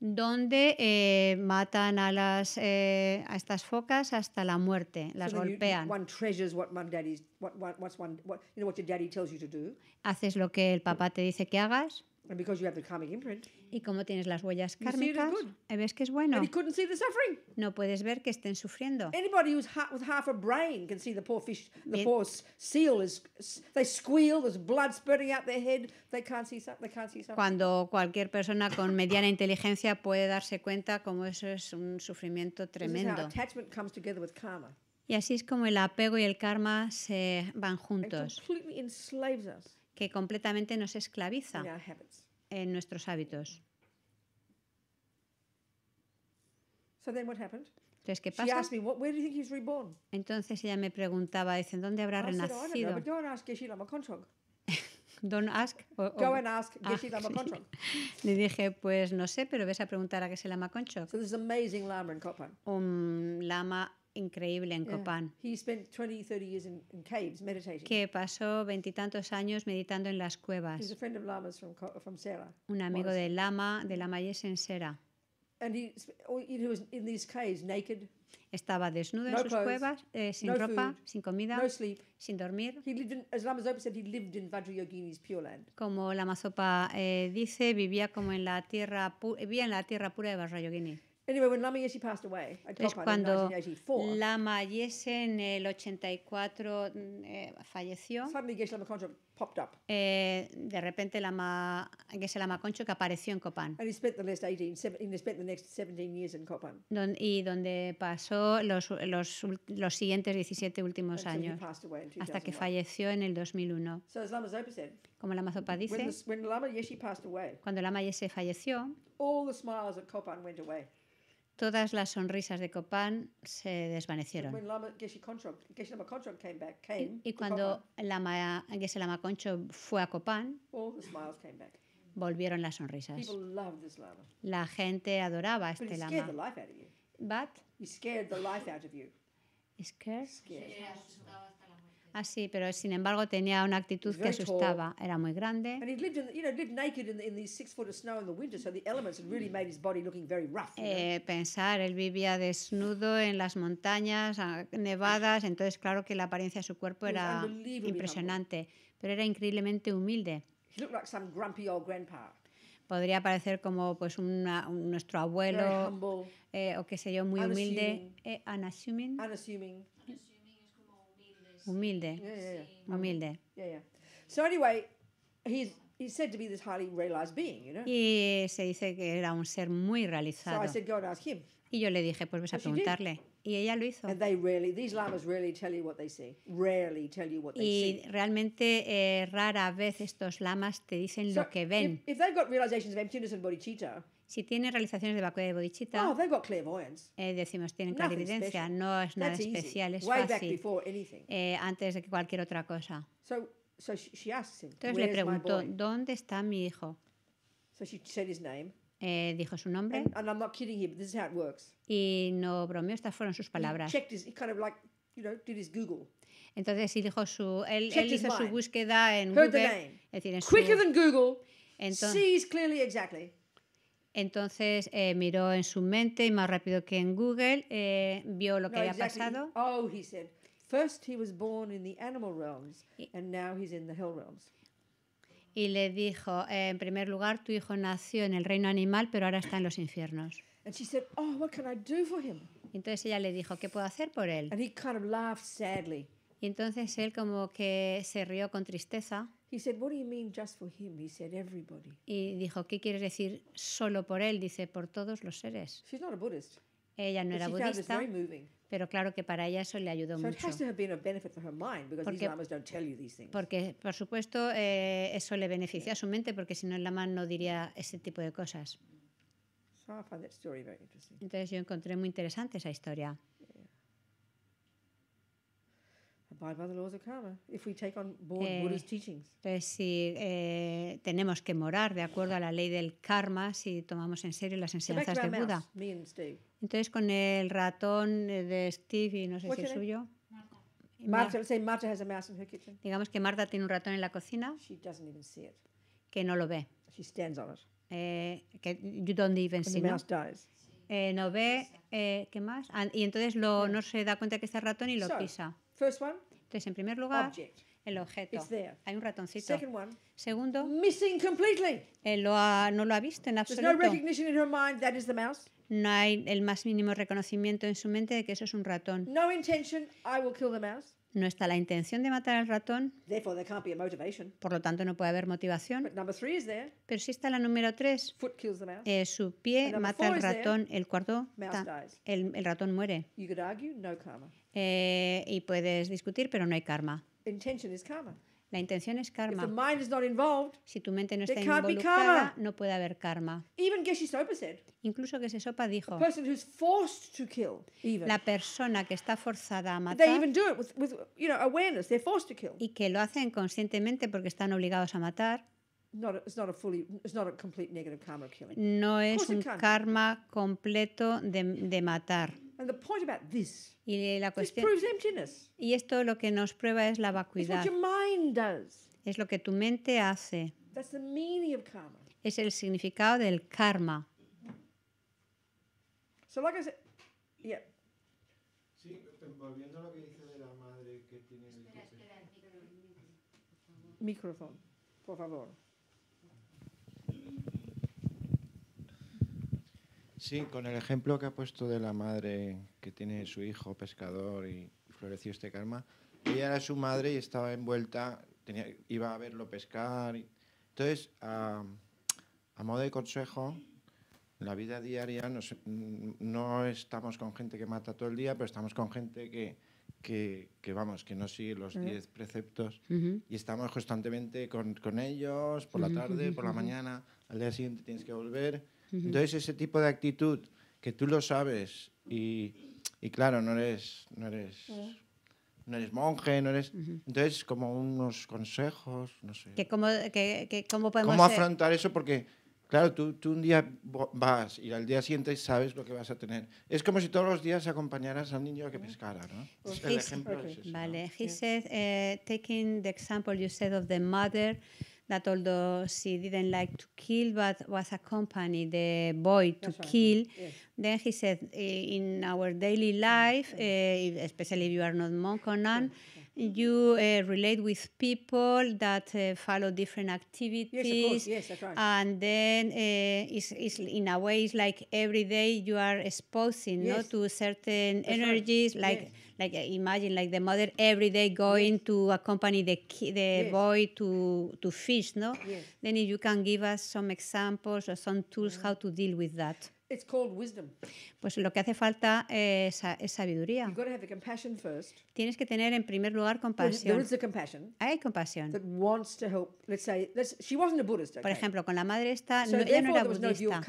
A: donde eh, matan a, las, eh, a estas focas hasta la muerte, las golpean. Haces lo que el papá te dice que hagas. And because you have the karmic imprint, y como tienes las huellas kármicas, eh, ves que es bueno. No puedes ver que estén sufriendo.
B: Anybody who's ha with half a brain can see the poor fish, the poor seal is they squeal, there's blood spurting out their head, they can't see they can't see something. Cuando
A: cualquier persona con mediana inteligencia puede darse cuenta como eso es un sufrimiento tremendo.
B: attachment comes together with karma.
A: Y así es como el apego y el karma se van juntos. It
B: completely enslaves us
A: que completamente nos esclaviza en nuestros hábitos.
B: Entonces,
A: ¿qué pasa? Entonces ella me preguntaba, dice, ¿dónde habrá oh, renacido? Don ask. Le dije, pues no sé, pero ves a preguntar a qué se llama lama Un um, lama increíble en Copán.
B: He spent years meditating. Que
A: pasó veintitantos años meditando en las cuevas. Un amigo del Lama, de Lama en Sera. Estaba desnudo en sus cuevas, eh, sin ropa, sin comida, sin dormir. Como Lama Zopa eh, dice, vivía como en la vivía en la tierra pura de Vajrayogini. Es cuando Lama Yese en el 84 mm, eh, falleció, eh, de repente Lama Yese Lama que apareció en Copán. y donde pasó los, los, los, siguientes 17 últimos años,
B: hasta que falleció
A: en el 2001. Como Lama Zopa dice, cuando Lama Yese falleció,
B: all the smiles at Copán went away.
A: Todas las sonrisas de Copán se desvanecieron. Y, cuando Lama, Geshe Lama Concho fue a Copán, volvieron las sonrisas. La gente adoraba a este Lama. But, así, ah, pero sin embargo tenía una actitud que asustaba. Era muy grande. pensar, él vivía desnudo en las montañas ah, nevadas, entonces claro que la apariencia de su cuerpo era impresionante, pero era increíblemente humilde. Podría parecer como pues un, nuestro abuelo eh, o qué sé yo, muy humilde, eh, Humilde. Yeah, yeah, yeah. Humilde. Yeah, yeah.
B: So anyway, he's he's said to be this highly realized being, you know.
A: Y se dice que era un ser muy realizado. So I said, go and ask him. Y yo le dije, pues ves a preguntarle.
B: Y ella lo hizo. Y
A: realmente eh, rara vez estos lamas te dicen so, lo que ven. If, if they've got
B: realizations of emptiness and bodhicitta,
A: si tiene realizaciones de vacuidad de bodichita, oh, eh, decimos tienen clarividencia, no es nada especial, es fácil, eh, antes de cualquier otra cosa.
B: Entonces le preguntó,
A: ¿dónde está mi hijo? Eh, dijo su nombre. y no bromeo, estas fueron sus palabras. Entonces él, hizo su búsqueda en Google, es decir, en su, Google. Entonces, clearly exactly. Entonces eh, miró en su mente y más rápido que en Google eh, vio lo que había pasado. Y le dijo, eh, en primer lugar, tu hijo nació en el reino animal, pero ahora está en los infiernos. Entonces ella le dijo, ¿qué puedo hacer por él? Y entonces él como que se rió con tristeza. Y dijo, ¿qué quiere decir solo por él? Dice, por todos los seres. Ella no era budista, pero claro que para ella eso le ayudó mucho. Porque, por supuesto, eh, eso le beneficia a su mente, porque si no, el lama no diría ese tipo de cosas. Entonces yo encontré muy interesante esa historia si eh, eh, tenemos que morar de acuerdo a la ley del karma si tomamos en serio las enseñanzas de Buda. Entonces, con el ratón eh, de Steve y no sé si es suyo. Digamos que Marta tiene un ratón en la cocina que no lo ve. que no? ve, ¿qué más? Ah, y entonces lo, no se da cuenta que está ratón y lo pisa. Entonces, en primer lugar, el objeto. Hay un ratoncito. Segundo, no lo ha visto en absoluto. No, hay el más mínimo reconocimiento en su mente de que eso es un ratón. No está la intención de matar al ratón. Por lo tanto, no puede haber motivación.
B: Pero sí está la número tres. Eh,
A: su pie mata al ratón. El cuarto, El, ratón muere. karma. Eh, y puedes discutir, pero no hay karma. La intención es karma. si tu mente no está involucrada, no puede haber karma. Incluso Se Incluso Geshe Sopa dijo, la persona que está forzada a matar, y que lo hacen conscientemente porque están obligados a matar,
B: no es un
A: karma completo de, de matar.
B: And the point about this,
A: y la cuestión this proves
B: emptiness.
A: y esto lo que nos prueba es la vacuidad. It's what
B: your mind does.
A: Es lo que tu mente hace.
B: That's the meaning of karma.
A: Es el significado del karma.
B: So like I said, yeah. Sí,
C: volviendo a lo que dice de la madre que tiene el espera,
B: espera, micrófono. Micrófono, por favor.
C: Sí, con el ejemplo que ha puesto de la madre que tiene su hijo pescador y floreció este karma, ella era su madre y estaba envuelta, iba a verlo pescar. entonces, a, modo de consejo, en la vida diaria no estamos con gente que mata todo el día, pero estamos con gente que, que, vamos, que no sigue los 10 preceptos y estamos constantemente con, con ellos por la tarde, por la mañana, al día siguiente tienes que volver entonces ese tipo de actitud que tú lo sabes y, claro, no eres, no eres, no eres monje, no eres... Entonces como unos consejos, no sé.
A: cómo, cómo podemos ¿Cómo afrontar
C: eso? Porque Claro, tú, tú, un día vas y al día siguiente sabes lo que vas a tener. Es como si todos los días acompañaras a un niño que pescara, ¿no? El ejemplo
A: Vale, he said, eh, taking the example you said of the mother that although she didn't like to kill but was accompanying the boy to kill, yes. then he said, in our daily life, uh, especially if you are not monk or nun, you uh, relate with people that uh, follow different activities. Yes, that's right. And then it's, it's, in a way, it's like every day you are exposing no, to certain that's energies, right. like like uh, imagine like the mother every day going yes. to accompany the ki- the yes. boy to to fish no yes. then if you can give us some examples or some tools mm-hmm. how to deal with that It's called wisdom. Pues lo que hace falta es, eh, es sabiduría. You've got to have the compassion first. Tienes que tener en primer lugar compasión. There is the compassion Hay compasión. That wants
B: to help. Let's say, let's, she wasn't a Buddhist, okay? Por ejemplo, con la madre esta, so no, ella no era budista.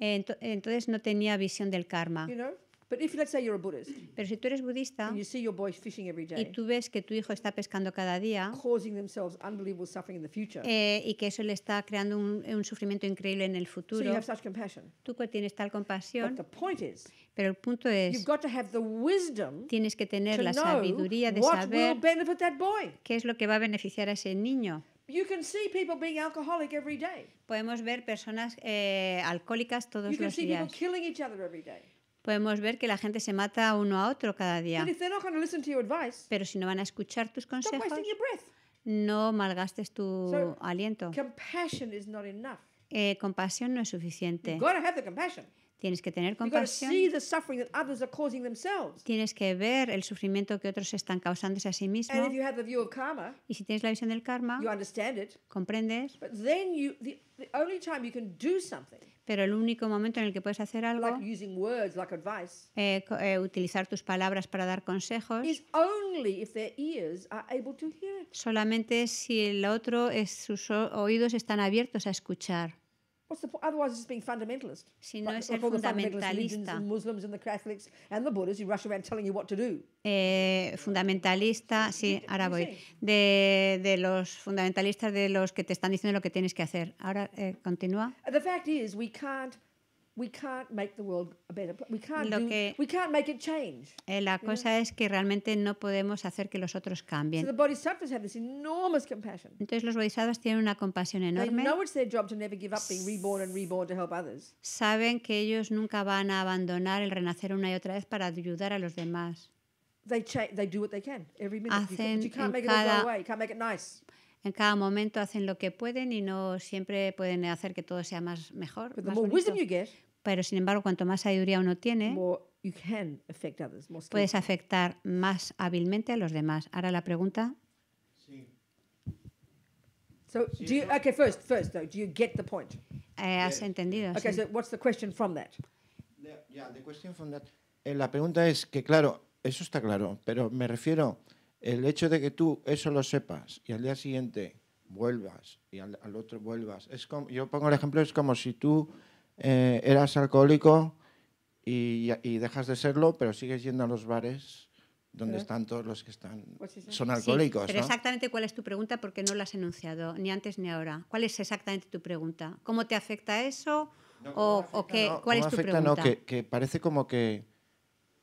A: No entonces no tenía visión del karma. You know?
B: Pero si tú eres budista y tú
A: ves que tu hijo está pescando cada día eh, y que eso le está creando un, sufrimiento increíble en el futuro, tú tienes tal compasión. Pero el punto es, que tienes que tener la sabiduría de saber qué es lo que va a beneficiar a ese niño. Podemos ver personas eh, alcohólicas todos los días podemos ver que la gente se mata uno a otro cada día. Pero si no van a escuchar tus consejos, no malgastes tu aliento. Eh, compasión no es suficiente. Tienes que tener compasión. Tienes que ver el sufrimiento que otros están causándose a sí mismos. y si tienes la visión del karma, comprendes. Pero el único momento en el que puedes hacer algo, eh, eh, utilizar tus palabras para dar consejos, solamente si el otro, es, eh, sus oídos están abiertos a escuchar.
B: What's the point? Otherwise, it's being fundamentalist. Si no like, es like all the fundamentalist and Muslims and the Catholics and the Buddhists who rush around telling you what to
A: do. Eh, fundamentalista, sí, ahora voy. De, de los fundamentalistas, de los que te están diciendo lo que tienes que hacer. Ahora eh, continúa.
B: The fact is, we can't We can't make the world a better place. We can't, Lo do, que, we can't make it change.
A: Eh, la cosa know? es que realmente no podemos hacer que los otros cambien. So the
B: bodhisattvas have this enormous compassion.
A: Entonces los bodhisattvas tienen una compasión enorme. They
B: know it's their job to never give up being reborn and reborn to help others.
A: Saben que ellos nunca van a abandonar el renacer una y otra vez para ayudar a los demás.
B: They, they do what they can every minute. Hacen you, can't make it all go away. You
A: can't make it nice. En cada momento hacen lo que pueden y no siempre pueden hacer que todo sea más mejor. Más pero sin embargo, cuanto más sabiduría uno tiene, puedes afectar más hábilmente a los demás. Ahora la pregunta.
B: Sí. So, do okay, first, first though, do you get the point? Eh, ¿Has eh, entendido? Okay, so what's the question from that?
C: Eh, la pregunta es que, claro, eso está claro, pero me refiero el hecho de que tú eso lo sepas y al día siguiente vuelvas y al, al otro vuelvas. Es como, yo pongo el ejemplo, es como si tú eh, eras alcohólico y, dejas de serlo, pero sigues yendo a los bares donde están todos los que están
A: pues son alcohólicos. pero exactamente cuál es tu pregunta porque no la has enunciado ni antes ni ahora. ¿Cuál es exactamente tu pregunta? ¿Cómo te afecta eso? o, qué, ¿Cuál es tu pregunta? Que,
C: que parece como que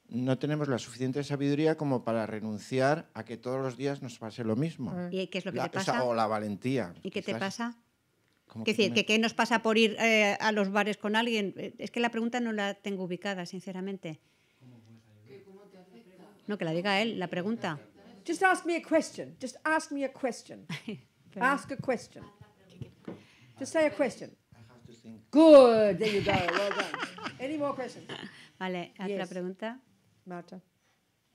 C: no tenemos la suficiente sabiduría como para renunciar a que todos los días nos pase lo mismo.
A: ¿Y qué es lo que te pasa? O, la
C: valentía. ¿Y qué te pasa? que, que
A: qué nos pasa por ir eh, a los bares con alguien. Es que la pregunta no la tengo ubicada, sinceramente. No, que la diga él, la pregunta. Just ask me a question. Just ask me a question.
B: ask a question. Just say a question.
A: Good,
B: there you go. Well done. Any more questions?
A: Vale, otra yes. pregunta. Marta.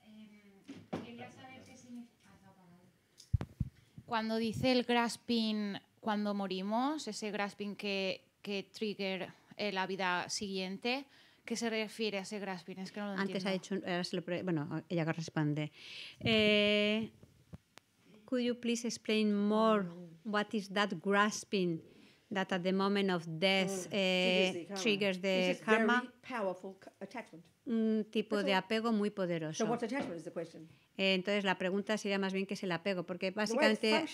A: Em, Cuando dice el grasping cuando morimos, ese grasping que, que trigger eh, la vida siguiente. ¿Qué se refiere a ese grasping? Es que no lo Antes ha hecho, bueno, ella responde. Eh, could you please explain more what is that grasping that at the moment of death mm, eh, triggers the karma? Un tipo de apego muy poderoso. attachment is the question. Eh, entonces la pregunta sería más bien que es el apego, porque básicamente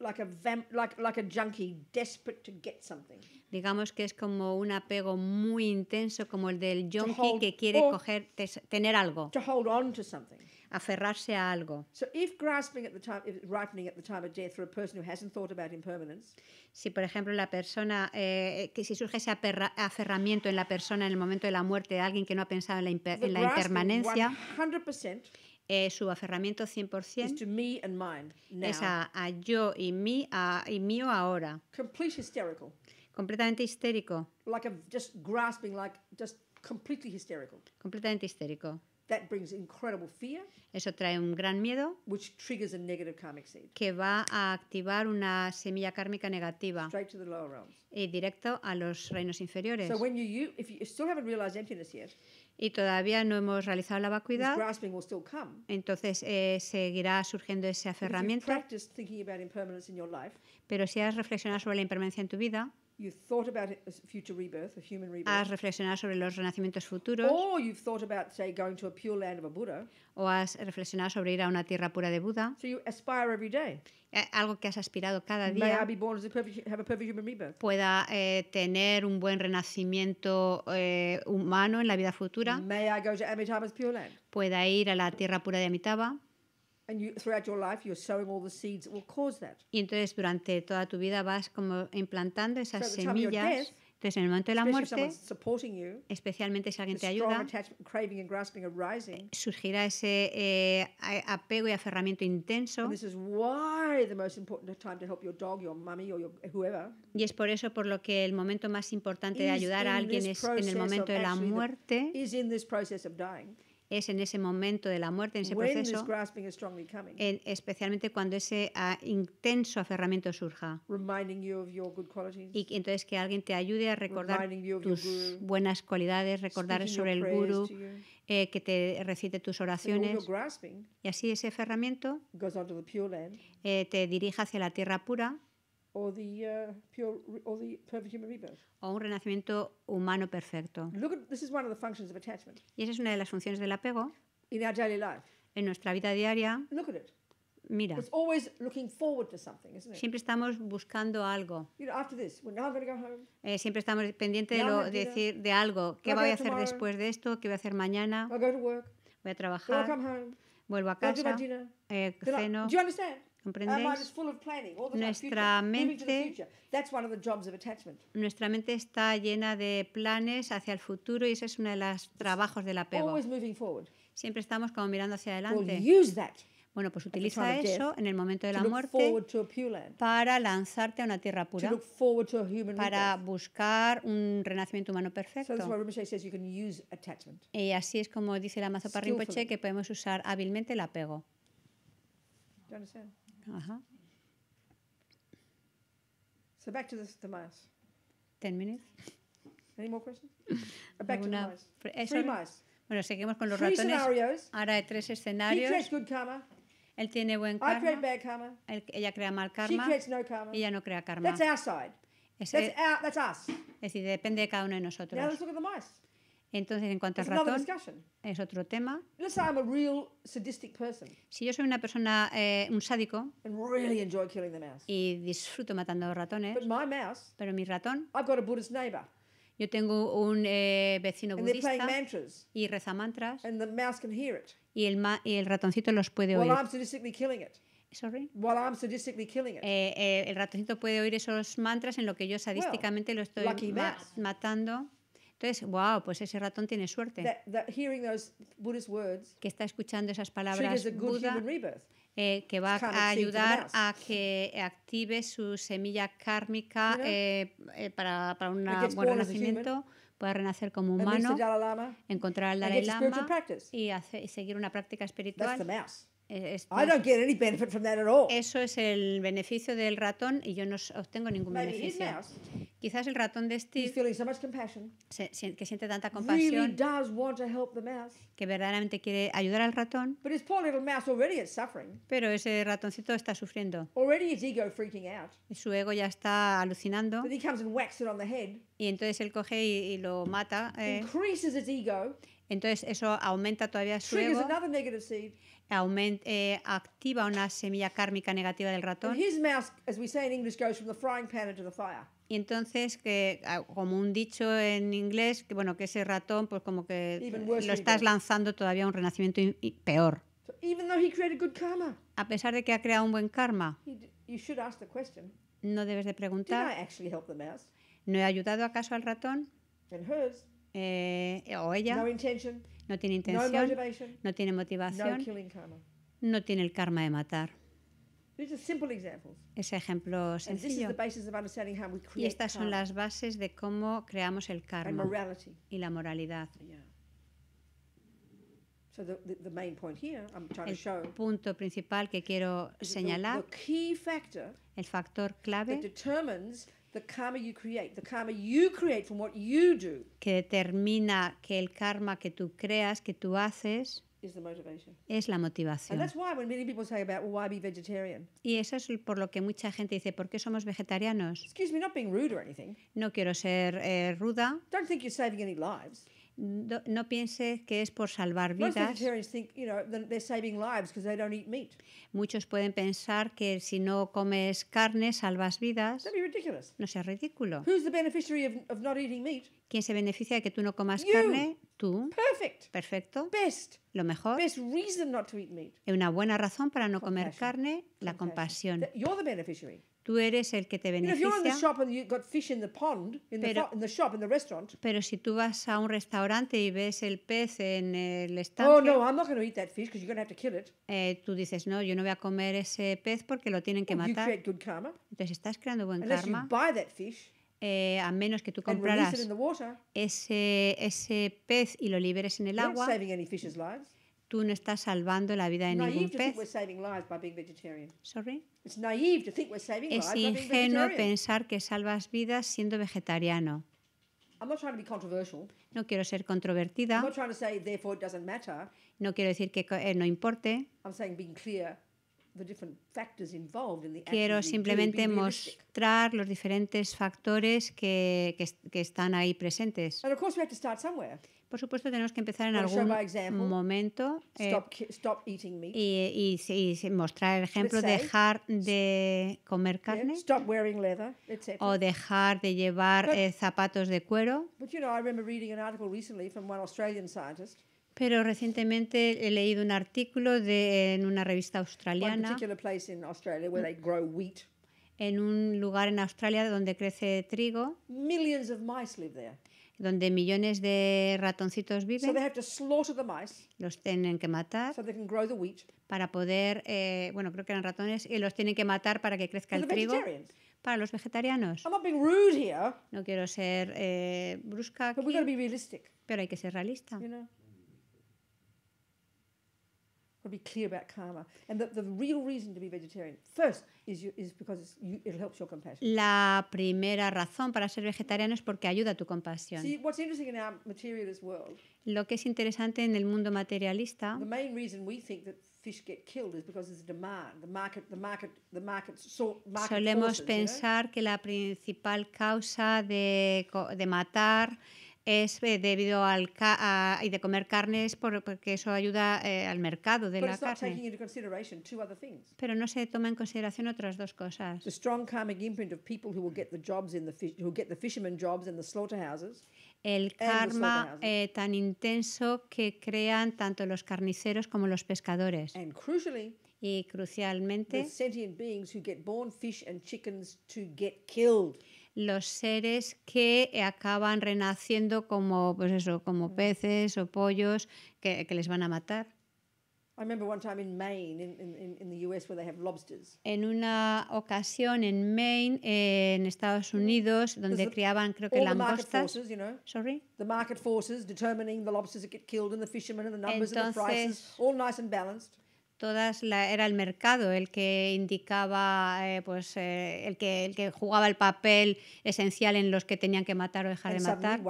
B: like a vamp, like, like a junkie desperate to get something.
A: Digamos que es como un apego muy intenso como el del junkie que quiere coger tener algo. To hold on to something. Aferrarse a algo.
B: So if grasping at the time if ripening at the time of death for a person who hasn't thought about
A: impermanence. Si por ejemplo la persona eh, que si surge ese aperra, aferramiento en la persona en el momento de la muerte de alguien que no ha pensado en la, imper, en la impermanencia. 100% eh, su aferramiento 100% es a, yo y, mí, y mío ahora. Completamente histérico. Completamente histérico. Eso trae un gran miedo que va a activar una semilla kármica negativa y directo a los reinos inferiores. So when
B: you emptiness
A: y todavía no hemos realizado la vacuidad, entonces eh, seguirá surgiendo ese aferramiento. Pero si has reflexionado sobre la impermanencia en tu vida, has reflexionado sobre los renacimientos futuros o has reflexionado sobre ir a una tierra pura de Buda eh, algo que has aspirado cada día pueda eh, tener un buen renacimiento eh, humano en la vida futura pueda ir a la tierra pura de Amitabha y entonces durante toda tu vida vas como implantando esas semillas. Entonces, en el momento de la muerte, especialmente si alguien te ayuda, eh, surgirá ese eh, apego y aferramiento intenso. Y es por eso por lo que el momento más importante de ayudar a alguien es en el momento de la muerte es en ese momento de la muerte, en ese proceso, en, especialmente cuando ese ah, intenso aferramiento surja. Y entonces que alguien te ayude a recordar tus buenas cualidades, recordar sobre el guru, eh, que te recite tus oraciones. Y así ese aferramiento eh, te dirija hacia la tierra pura o un renacimiento humano perfecto. Y esa es una de las funciones del apego en nuestra vida diaria. Mira, siempre estamos buscando algo. Eh, siempre estamos pendientes de, lo- decir de algo. ¿Qué voy a hacer después de esto? ¿Qué voy a hacer mañana? Voy a trabajar, vuelvo a casa, eh, ceno.
B: Nuestra mente,
A: nuestra mente está llena de planes hacia el futuro y ese es uno de los trabajos del apego. Siempre estamos como mirando hacia adelante. Bueno, pues utiliza eso en el momento de la muerte para lanzarte a una tierra pura, para buscar un renacimiento humano perfecto. Y así es como dice la mazoparrimpoche que podemos usar hábilmente el apego.
B: So back to the mice?
A: minutes. Any more questions? back to eh, Bueno, seguimos con los ratones. Ahora hay tres escenarios. Él tiene buen karma. ella crea mal karma. Ella no crea karma. That's es, us. es decir, depende de cada uno de nosotros. the mice. Entonces, en cuanto al ratón, es otro tema. Si yo soy una persona, eh, un sádico, y disfruto matando ratones, pero mi ratón, yo tengo un eh, vecino budista y reza mantras, y el, el ratoncito los puede oír. el ratoncito puede oír esos mantras en lo que yo sadísticamente lo estoy matando. Entonces, wow, pues ese ratón tiene suerte. que está escuchando esas palabras Buda, eh, que va a ayudar a que active su semilla kármica eh, eh, para, para un buen renacimiento, pueda renacer como humano, encontrar al Dalai Lama y seguir una práctica espiritual. Eh, ah, Eso es el beneficio del ratón y yo no obtengo ningún beneficio. Quizás el ratón de Steve, que siente tanta compasión, que verdaderamente quiere ayudar al ratón, pero ese ratoncito está sufriendo. Y su ego ya está alucinando. Y entonces él coge y, lo mata. Eh. Entonces eso aumenta todavía su ego. Eh, activa una semilla kármica negativa del ratón. Y entonces, que, ah, como un dicho en inglés, que bueno, que ese ratón, pues como que lo estás lanzando todavía a un renacimiento peor. a pesar de que ha creado un buen karma, no debes de preguntar. ¿No he ayudado acaso al ratón? Eh, o ella no, tiene intención, no, tiene motivación, no, tiene el karma de matar. Es ejemplo sencillo.
B: Y estas son las
A: bases de cómo creamos el karma y la moralidad. El punto principal que quiero señalar, el factor clave que determina que el karma que tú creas, que tú haces, es la motivación. Y eso es por lo que mucha gente dice, ¿por qué somos vegetarianos? No quiero ser eh, ruda. No, piense que es por salvar vidas. Muchos pueden pensar que si no comes carne salvas vidas. No sea ridículo. ¿Quién se beneficia de que tú no comas carne? Tú. Perfecto. Lo mejor. Es Una buena razón para no comer carne, la compasión. Tú eres el que te beneficia. Pero si tú vas a un restaurante y ves el pez en el estanque. tú dices, "No, yo no voy a comer ese pez porque lo tienen que oh, matar." Entonces estás creando buen karma. Eh, a menos que tú compraras ese, ese pez y lo liberes en el agua, tú no estás salvando la vida de ningún pez.
B: Sorry? Es ingenuo pensar
A: que salvas vidas siendo vegetariano. No quiero ser controvertida. No quiero decir que eh, no importe.
B: Quiero simplemente mostrar
A: los diferentes factores que, que, están ahí presentes. Por supuesto, tenemos que empezar en algún momento eh, y, y, mostrar el ejemplo, dejar de comer carne o dejar de llevar eh, zapatos de cuero. Pero recientemente he leído un artículo de, en una revista australiana. En un lugar en Australia donde crece trigo. donde millones de ratoncitos viven. los tienen que matar para poder, eh, bueno, creo que eran ratones, y los tienen que matar para que crezca el trigo. Para los vegetarianos. no quiero ser eh, brusca, aquí, pero hay que ser realista. La primera razón para ser vegetariano es porque ayuda a tu compasión. Lo que es interesante en el mundo materialista,
B: the Solemos pensar
A: que la principal causa de matar es eh, debido al a, y de comer carnes porque eso ayuda eh, al mercado de la carne. Pero no se toman en consideración otras dos cosas. El karma eh, tan intenso que crean tanto los carniceros como los pescadores. y crucialmente, los seres que acaban renaciendo como, pues eso, como mm. peces o pollos que, que les van a matar.
B: En una ocasión en Maine,
A: in en Estados mm. Unidos, donde the, criaban creo que langostas. Forces, you
B: know, Sorry. The market forces determining the lobsters that get killed and the fishermen and the numbers and the prices, all nice and balanced
A: todas la, era el mercado el que indicaba, eh, pues eh, el, que, el que jugaba el papel esencial en los que tenían que matar o dejar de matar.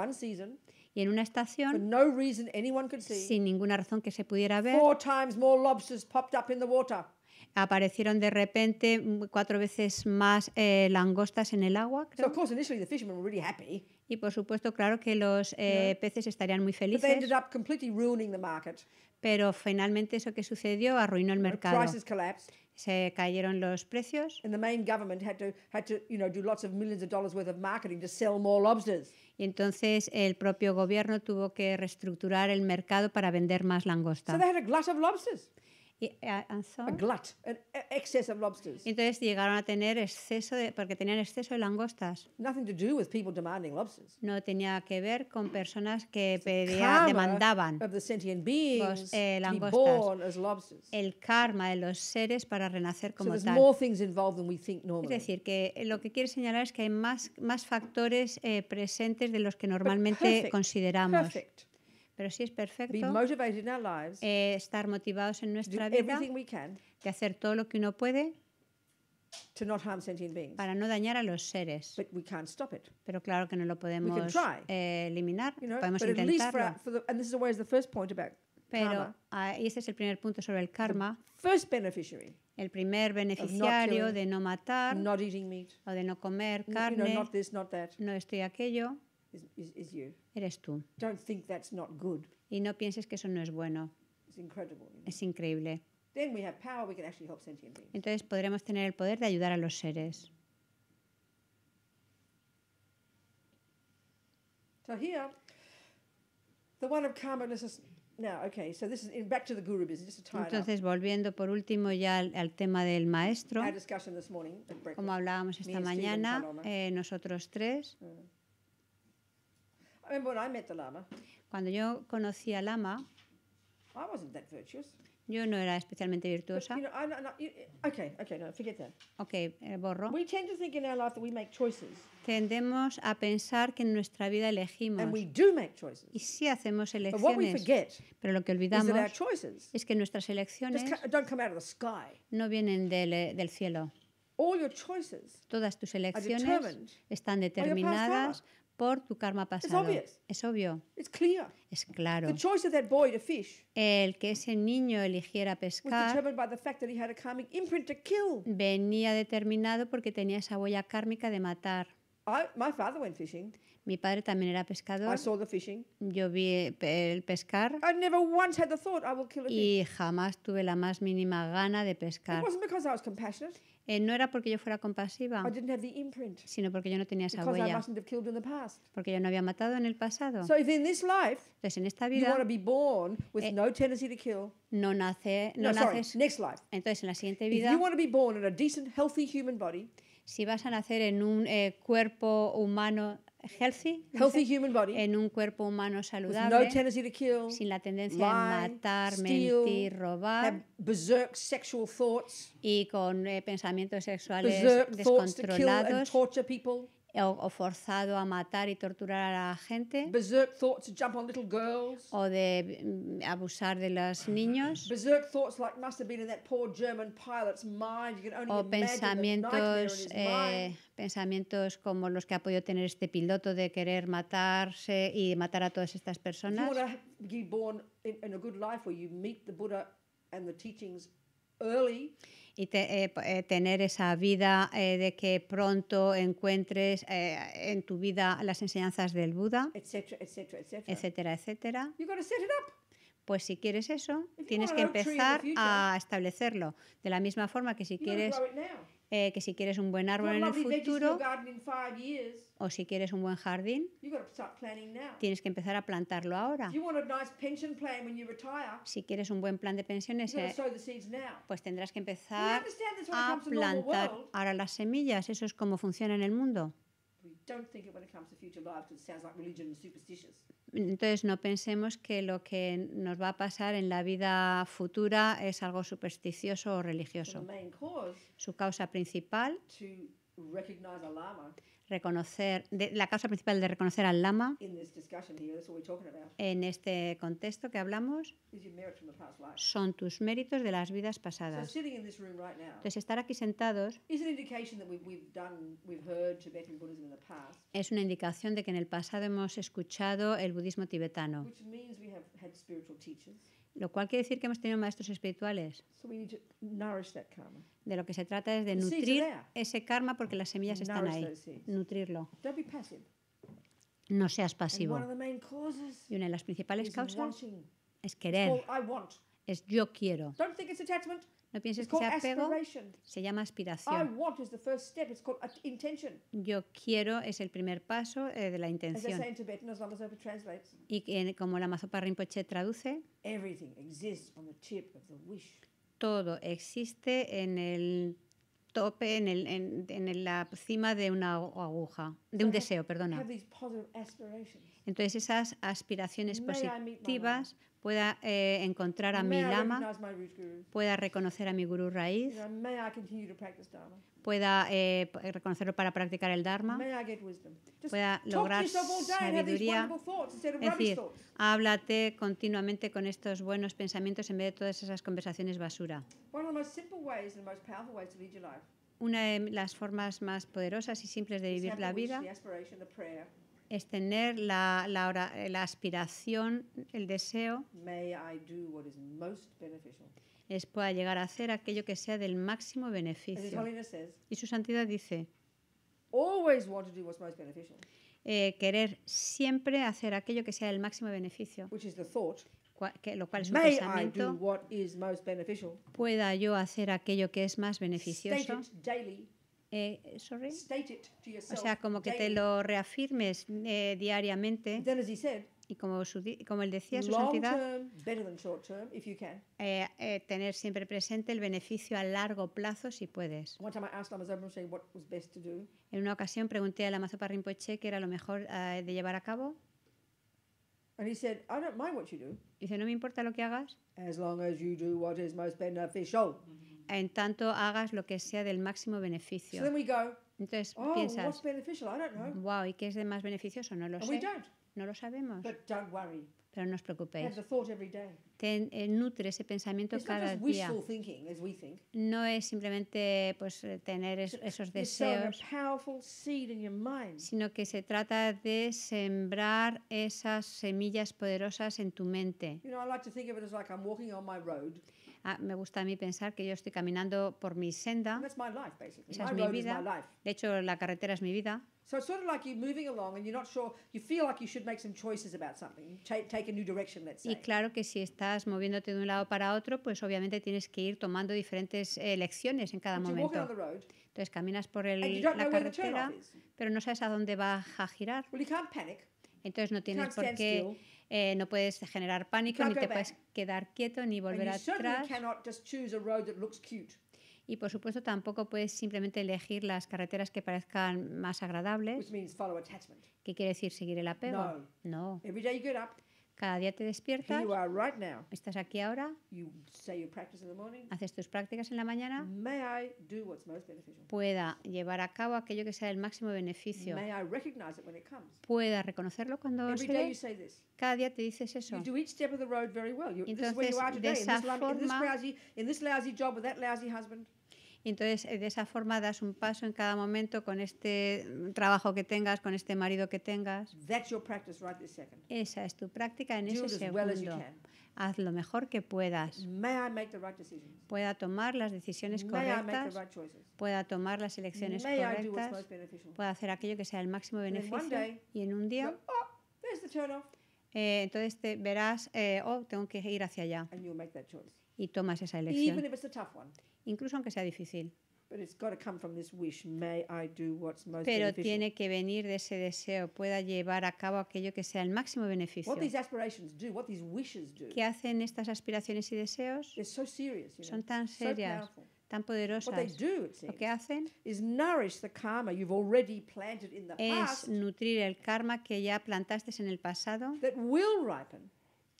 A: y en una estación, sin ninguna razón que se pudiera ver, aparecieron de repente cuatro veces más eh, langostas en el agua. y por supuesto, claro que los peces estarían muy felices pero finalmente eso que sucedió arruinó el mercado. Se cayeron los precios. Y entonces el propio gobierno tuvo que reestructurar el mercado para vender más langosta. Entonces llegaron a tener exceso de, porque tenían exceso de langostas. Nothing to do with people demanding lobsters. No tenía que ver con personas que pedían, demandaban los pues, eh, langostas. El karma de los seres para renacer como tal. Es decir, que lo que quiere señalar es que hay más, más factores eh, presentes de los que normalmente consideramos. Pero sí es perfecto eh, estar motivados en nuestra vida, de hacer todo lo que uno puede para no dañar a los seres. Pero claro que no lo podemos eh, eliminar, podemos intentarlo. Pero ese es el primer punto sobre el karma. el primer beneficiario de no matar o de no comer carne, no estoy aquello
B: is, is, is you.
A: Eres tú. Don't think that's not good. Y no pienses que eso no es bueno.
B: It's incredible,
A: you know? Es increíble.
B: Then we have power, we can actually help sentient beings.
A: Entonces podremos tener el poder de ayudar a los seres.
B: So here, the one of karma, let's just Now, okay, so this is in, back to the guru business,
A: just to tie Entonces, volviendo por último ya al, al tema del maestro, Our
B: discussion this morning at breakfast. como hablábamos esta mañana, eh,
A: nosotros tres, mm. Cuando yo conocí a Lama, yo no era especialmente virtuosa. Ok, borro. Tendemos a pensar que en nuestra vida elegimos. Y sí hacemos elecciones, pero lo que olvidamos es que nuestras elecciones no vienen del, eh, cielo. Todas tus elecciones están determinadas por tu karma pasado. Es obvio. Es claro. El que ese niño eligiera pescar venía determinado porque tenía esa huella kármica de matar. Mi padre también era pescador. Yo vi eh, el pescar. y jamás tuve la más mínima gana de pescar eh, no era porque yo fuera compasiva, I didn't have the imprint, sino porque yo no tenía esa because I mustn't have killed in the past. porque yo no había matado en el pasado. So if in
B: this life Entonces, en esta you vida want to be
A: born with Eh,
B: no tendency to kill,
A: no, nace, no, no, sorry,
B: next life. Entonces, en la siguiente If you vida, want to be born in a decent, healthy human body,
A: si vas a nacer en un eh, cuerpo humano healthy, en un cuerpo humano saludable, sin la tendencia a matar, mentir, robar, sexual thoughts, y con eh, pensamientos sexuales descontrolados o, forzado a matar y torturar a la gente, o de mm, abusar de los niños,
B: o pensamientos,
A: pensamientos como los que ha podido tener este piloto de querer matarse y matar a todas estas personas y eh, eh, tener esa vida eh, de que pronto encuentres en tu vida las enseñanzas del Buda, etcétera,
B: etcétera. etcétera,
A: etcétera. Pues si quieres eso, tienes que empezar a establecerlo. De la misma forma que si quieres eh, que si quieres un buen árbol en el futuro o si quieres un buen jardín, tienes que empezar a plantarlo ahora. Si quieres un buen plan de pensiones, eh, pues tendrás que empezar
B: a plantar
A: ahora las semillas. Eso es como funciona en el mundo. Entonces no pensemos que lo que nos va a pasar en la vida futura es algo supersticioso o religioso. Su causa principal reconocer, de, la causa principal de reconocer al lama en este contexto que hablamos son tus méritos de las vidas pasadas.
B: Entonces,
A: estar aquí sentados es una indicación de que en el pasado hemos escuchado el budismo tibetano, lo cual quiere decir que hemos tenido maestros espirituales. De lo que se trata es de nutrir ese karma porque las semillas están ahí. Nutrirlo. No seas pasivo. Y una de las principales causas es querer. Es yo quiero. No pienses que sea apego. Se llama aspiración. Yo quiero es el primer paso eh, de la intención. Y como la Mazopa Rinpoche traduce, todo existe en el tope, en, el, en, en, la cima de una aguja, de un deseo, perdona. Entonces esas aspiraciones positivas pueda eh, encontrar a mi lama, pueda reconocer a mi gurú raíz, pueda eh, reconocerlo para practicar el dharma,
B: pueda lograr sabiduría. Es decir,
A: háblate continuamente con estos buenos pensamientos en vez de todas esas conversaciones basura. Una de las formas más poderosas y simples de vivir la vida es tener la, eh, la, aspiración, el deseo, es pueda llegar a hacer aquello que sea del máximo beneficio. y su santidad dice, eh, querer siempre hacer aquello que sea del máximo beneficio. lo cual es un pensamiento. pueda yo hacer aquello que es más beneficioso. Eh,
B: sorry. o sea, como que te lo
A: reafirmes eh, diariamente. y como, como él decía, su santidad, eh, tener siempre presente el beneficio a largo plazo si puedes. En una ocasión pregunté a Lamazo Rinpoche qué era lo mejor de llevar a cabo. y Dice, no me importa lo que hagas. As long as you do what is en tanto hagas lo que sea del máximo beneficio. Entonces oh, piensas, wow, ¿y qué es de más beneficioso? No lo sé. No lo sabemos. Pero no os preocupéis. Eh, nutre ese pensamiento cada día. No es simplemente pues, eh, tener esos deseos, sino que se trata de sembrar esas semillas poderosas en tu mente. Ah, me gusta a mí pensar que yo estoy caminando por mi senda. Esa es mi vida. De hecho, la carretera es mi vida. Y claro que si estás moviéndote de un lado para otro, pues obviamente tienes que ir tomando diferentes elecciones eh, en cada momento. Entonces caminas por el, la carretera, pero no sabes a dónde vas a girar. Entonces no tienes por qué eh, no puedes generar pánico, ni te puedes quedar quieto, ni volver atrás. Y por supuesto tampoco puedes simplemente elegir las carreteras que parezcan más agradables, ¿Qué quiere decir seguir el apego. No. Cada día te despiertas. Estás aquí ahora. Haces tus prácticas en la mañana. Pueda llevar a cabo aquello que sea el máximo beneficio. Pueda reconocerlo cuando Every Cada día te dices eso. Entonces, y entonces, eh, de esa forma, das un paso en cada momento con este mm, trabajo que tengas, con este marido que tengas. Esa es tu práctica en ese segundo. Haz lo mejor que puedas. Pueda tomar las decisiones correctas. Pueda tomar las elecciones correctas. Pueda hacer aquello que sea el máximo beneficio. y en un día.
B: Oh,
A: eh, entonces verás, eh, oh, tengo que ir hacia allá y tomas esa elección. Incluso aunque sea difícil.
B: Pero tiene
A: que venir de ese deseo, pueda llevar a cabo aquello que sea el máximo beneficio. ¿Qué hacen estas aspiraciones y deseos? Son tan serias tan poderosas. Lo que hacen es nutrir el karma que ya plantaste en el pasado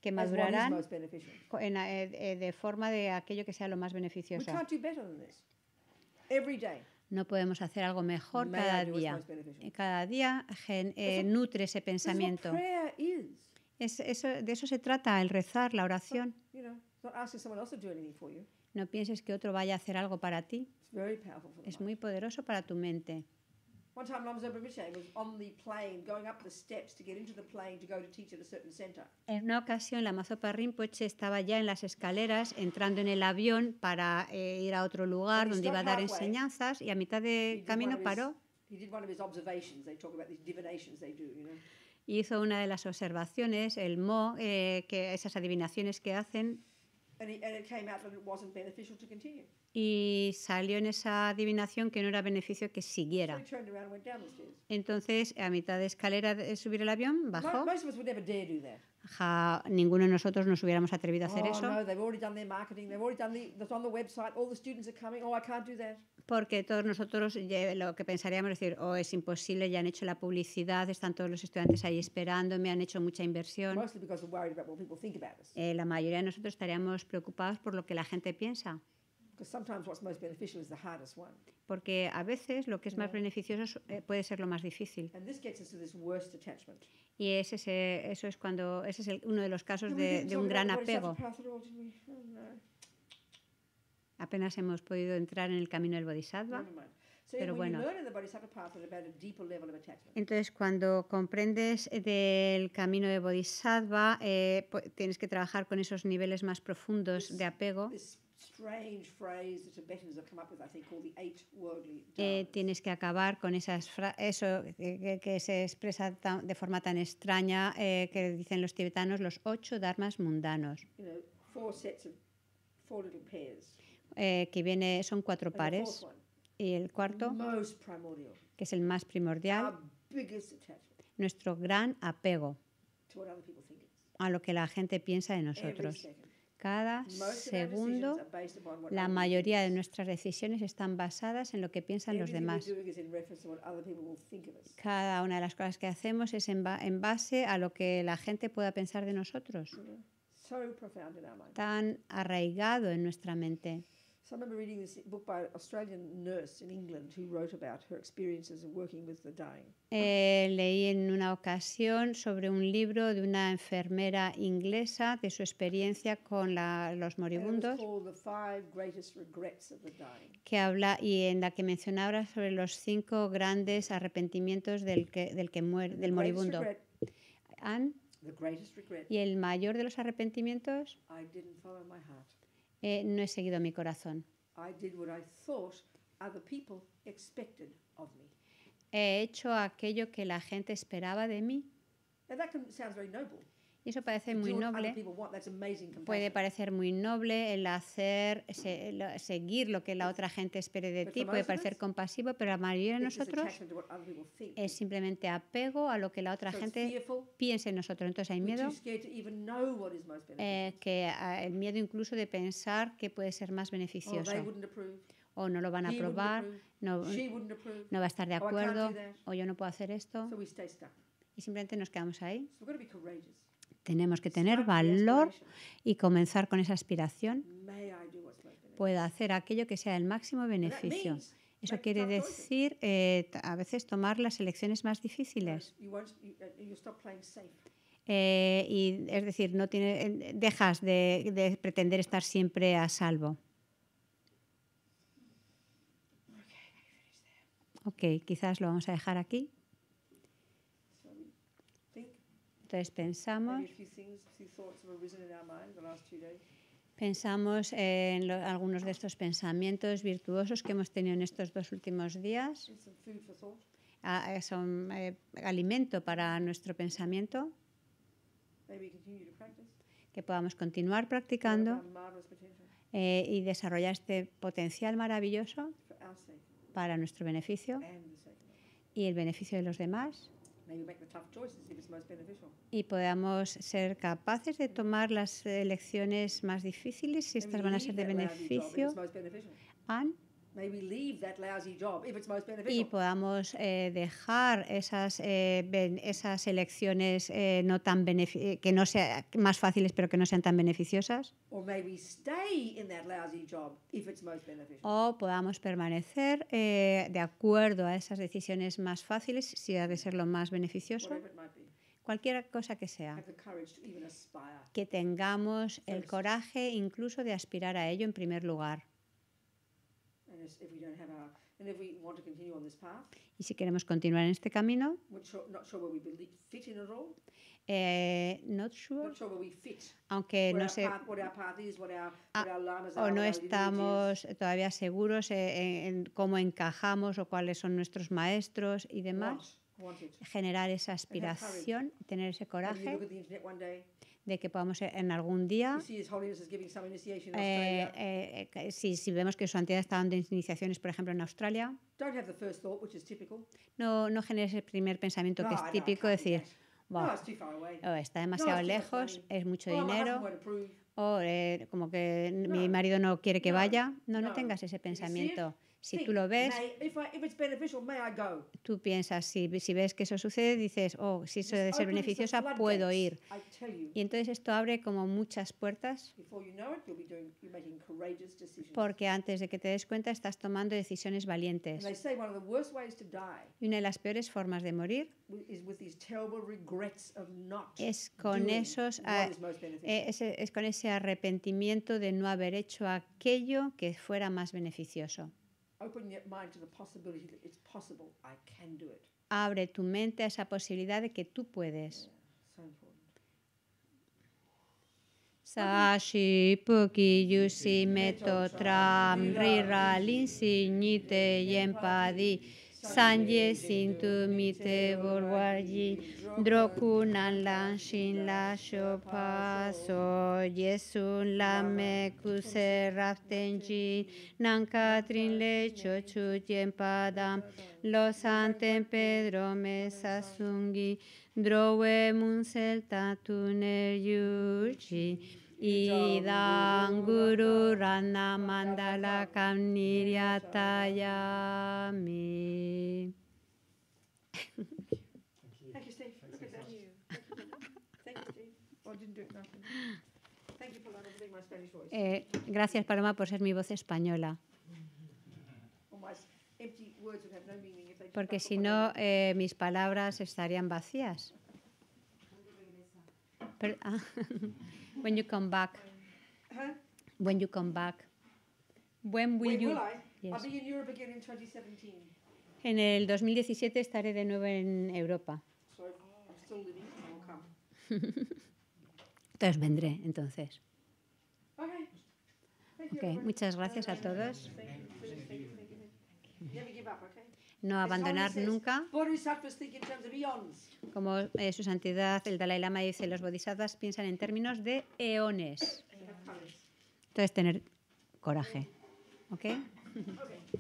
A: que madurarán eh, eh, de forma de aquello que sea lo más beneficioso. No podemos hacer algo mejor eh, cada día. Cada día nutre ese pensamiento. Es, eso, de eso se trata el rezar, la oración. No pienses que otro vaya a hacer algo para ti. Es muy poderoso para tu mente. En una ocasión, la Mazopa Rinpoche estaba ya en las escaleras, entrando en el avión para eh, ir a otro lugar donde iba a dar enseñanzas, y a mitad de camino paró. Y hizo una de las observaciones, el mo, eh, que esas adivinaciones que hacen.
B: y and it came out that beneficial
A: y salió en esa adivinación que no era beneficio que siguiera. Entonces, a mitad de escalera de subir el avión, bajó. ninguno de nosotros nos hubiéramos atrevido a hacer oh, eso.
B: Oh,
A: Porque todos nosotros lo que pensaríamos es decir, oh, es imposible, ya han hecho la publicidad, están todos los estudiantes ahí esperando, me han hecho mucha inversión. Eh, la mayoría de nosotros estaríamos preocupados por lo que la gente piensa. Porque a veces lo que es más beneficioso eh, puede ser lo más difícil. Y ese es, eh, eso es cuando ese es uno de los casos de, un gran apego. Apenas hemos podido entrar en el camino del bodhisattva. Pero bueno, entonces cuando comprendes eh, del camino de bodhisattva, tienes que trabajar con esos niveles más profundos de apego tienes que acabar con esas eso eh, que, se expresa de forma tan extraña eh, que dicen los tibetanos los ocho dharmas mundanos. Eh, que viene son cuatro oh, pares y el cuarto que es el más primordial nuestro gran apego a lo que la gente piensa de nosotros cada segundo. La mayoría de nuestras decisiones están basadas en lo que piensan los demás. Cada una de las cosas que hacemos es en, base a lo que la gente pueda pensar de nosotros.
B: Mm-hmm.
A: Tan arraigado en nuestra mente leí en una ocasión sobre un libro de una enfermera inglesa de su experiencia con los moribundos que habla y en la que mencionaba sobre los cinco grandes arrepentimientos del que del que muere del moribundo. y el mayor de los arrepentimientos eh, no he seguido mi corazón. He hecho aquello que la gente esperaba de mí. Y eso parece muy noble. Puede parecer muy noble el hacer, seguir lo que la otra gente espere de ti, puede parecer compasivo, pero la mayoría de nosotros es simplemente apego a lo que la otra gente piense en nosotros. Entonces hay miedo, eh, que ah, el miedo incluso de pensar que puede ser más oh, beneficioso o no lo van a aprobar, no, no, va a estar de oh, acuerdo, o yo no puedo hacer esto. Y simplemente nos quedamos ahí. Tenemos que tener valor y comenzar con esa aspiración. Pueda hacer aquello que sea el máximo beneficio. Eso quiere decir eh, a veces tomar las elecciones más difíciles. Uh, eh, y es decir, no tiene, eh, dejas de pretender estar siempre a salvo. Ok, quizás lo vamos a dejar aquí. Entonces pensamos, pensamos en algunos de estos pensamientos virtuosos que hemos tenido en estos dos últimos días. Ah, eh, son eh, alimento para nuestro pensamiento. Que podamos continuar practicando eh, y desarrollar este potencial maravilloso para nuestro beneficio y el beneficio de los demás y podamos ser capaces de tomar las elecciones más difíciles si estas van a ser de beneficio y podamos eh, dejar esas, eh, esas elecciones eh, no tan que no sean más fáciles pero que no sean tan beneficiosas. O podamos permanecer de acuerdo a esas decisiones más fáciles si ha de ser lo más beneficioso cualquier cosa que sea, que tengamos el coraje incluso de aspirar a ello en primer lugar. Y si queremos continuar en este camino,
B: aunque no sé, o no estamos
A: todavía seguros en cómo encajamos o cuáles son nuestros maestros y demás, generar esa aspiración, tener ese coraje de que podamos en algún día,
B: eh, eh,
A: eh, si, vemos que su santidad está dando iniciaciones, por ejemplo, en Australia, no, no generes el primer pensamiento que es típico, decir, oh, está demasiado lejos, es mucho oh, dinero, o oh, como que mi marido no quiere que vaya. No, no tengas ese pensamiento. Si tú lo ves, tú piensas, si, ves que eso sucede, dices, oh, si eso debe ser beneficiosa, puedo ir. Y entonces esto abre como muchas puertas, porque antes de que te des cuenta estás tomando decisiones valientes. Y una de las peores formas de morir
B: es con, esos, e,
A: es con ese arrepentimiento de no haber hecho aquello que fuera más beneficioso. Abre tu mente a esa posibilidad de que tú puedes. Sashi puki yusi meto tram rira linsi ñite yempadi. Sanje Sintu Mite Volwarji Droku Nan Lan Shin La Shopa So Yesun La Me Kuse Raftenji Nan Katrin Le Chochu Tiempada Lo Santen Pedro mesasungi Sungi Drowe Munsel Tatuner Yuchi gracias, Paloma, por ser mi voz española. Porque si no, eh, mis palabras estarían vacías. When you come back. Huh? When you come back. When will Wait, you? Will I? Yes. I'll
B: be in Europe again in 2017.
A: En el 2017 estaré de nuevo en Europa.
B: So I'm still living, I will come.
A: entonces vendré, entonces.
B: Okay. okay. Muchas gracias a todos
A: no abandonar nunca. Como eh, su santidad, el Dalai Lama dice, los bodhisattvas piensan en términos de eones. Entonces, tener coraje. ¿Ok? okay.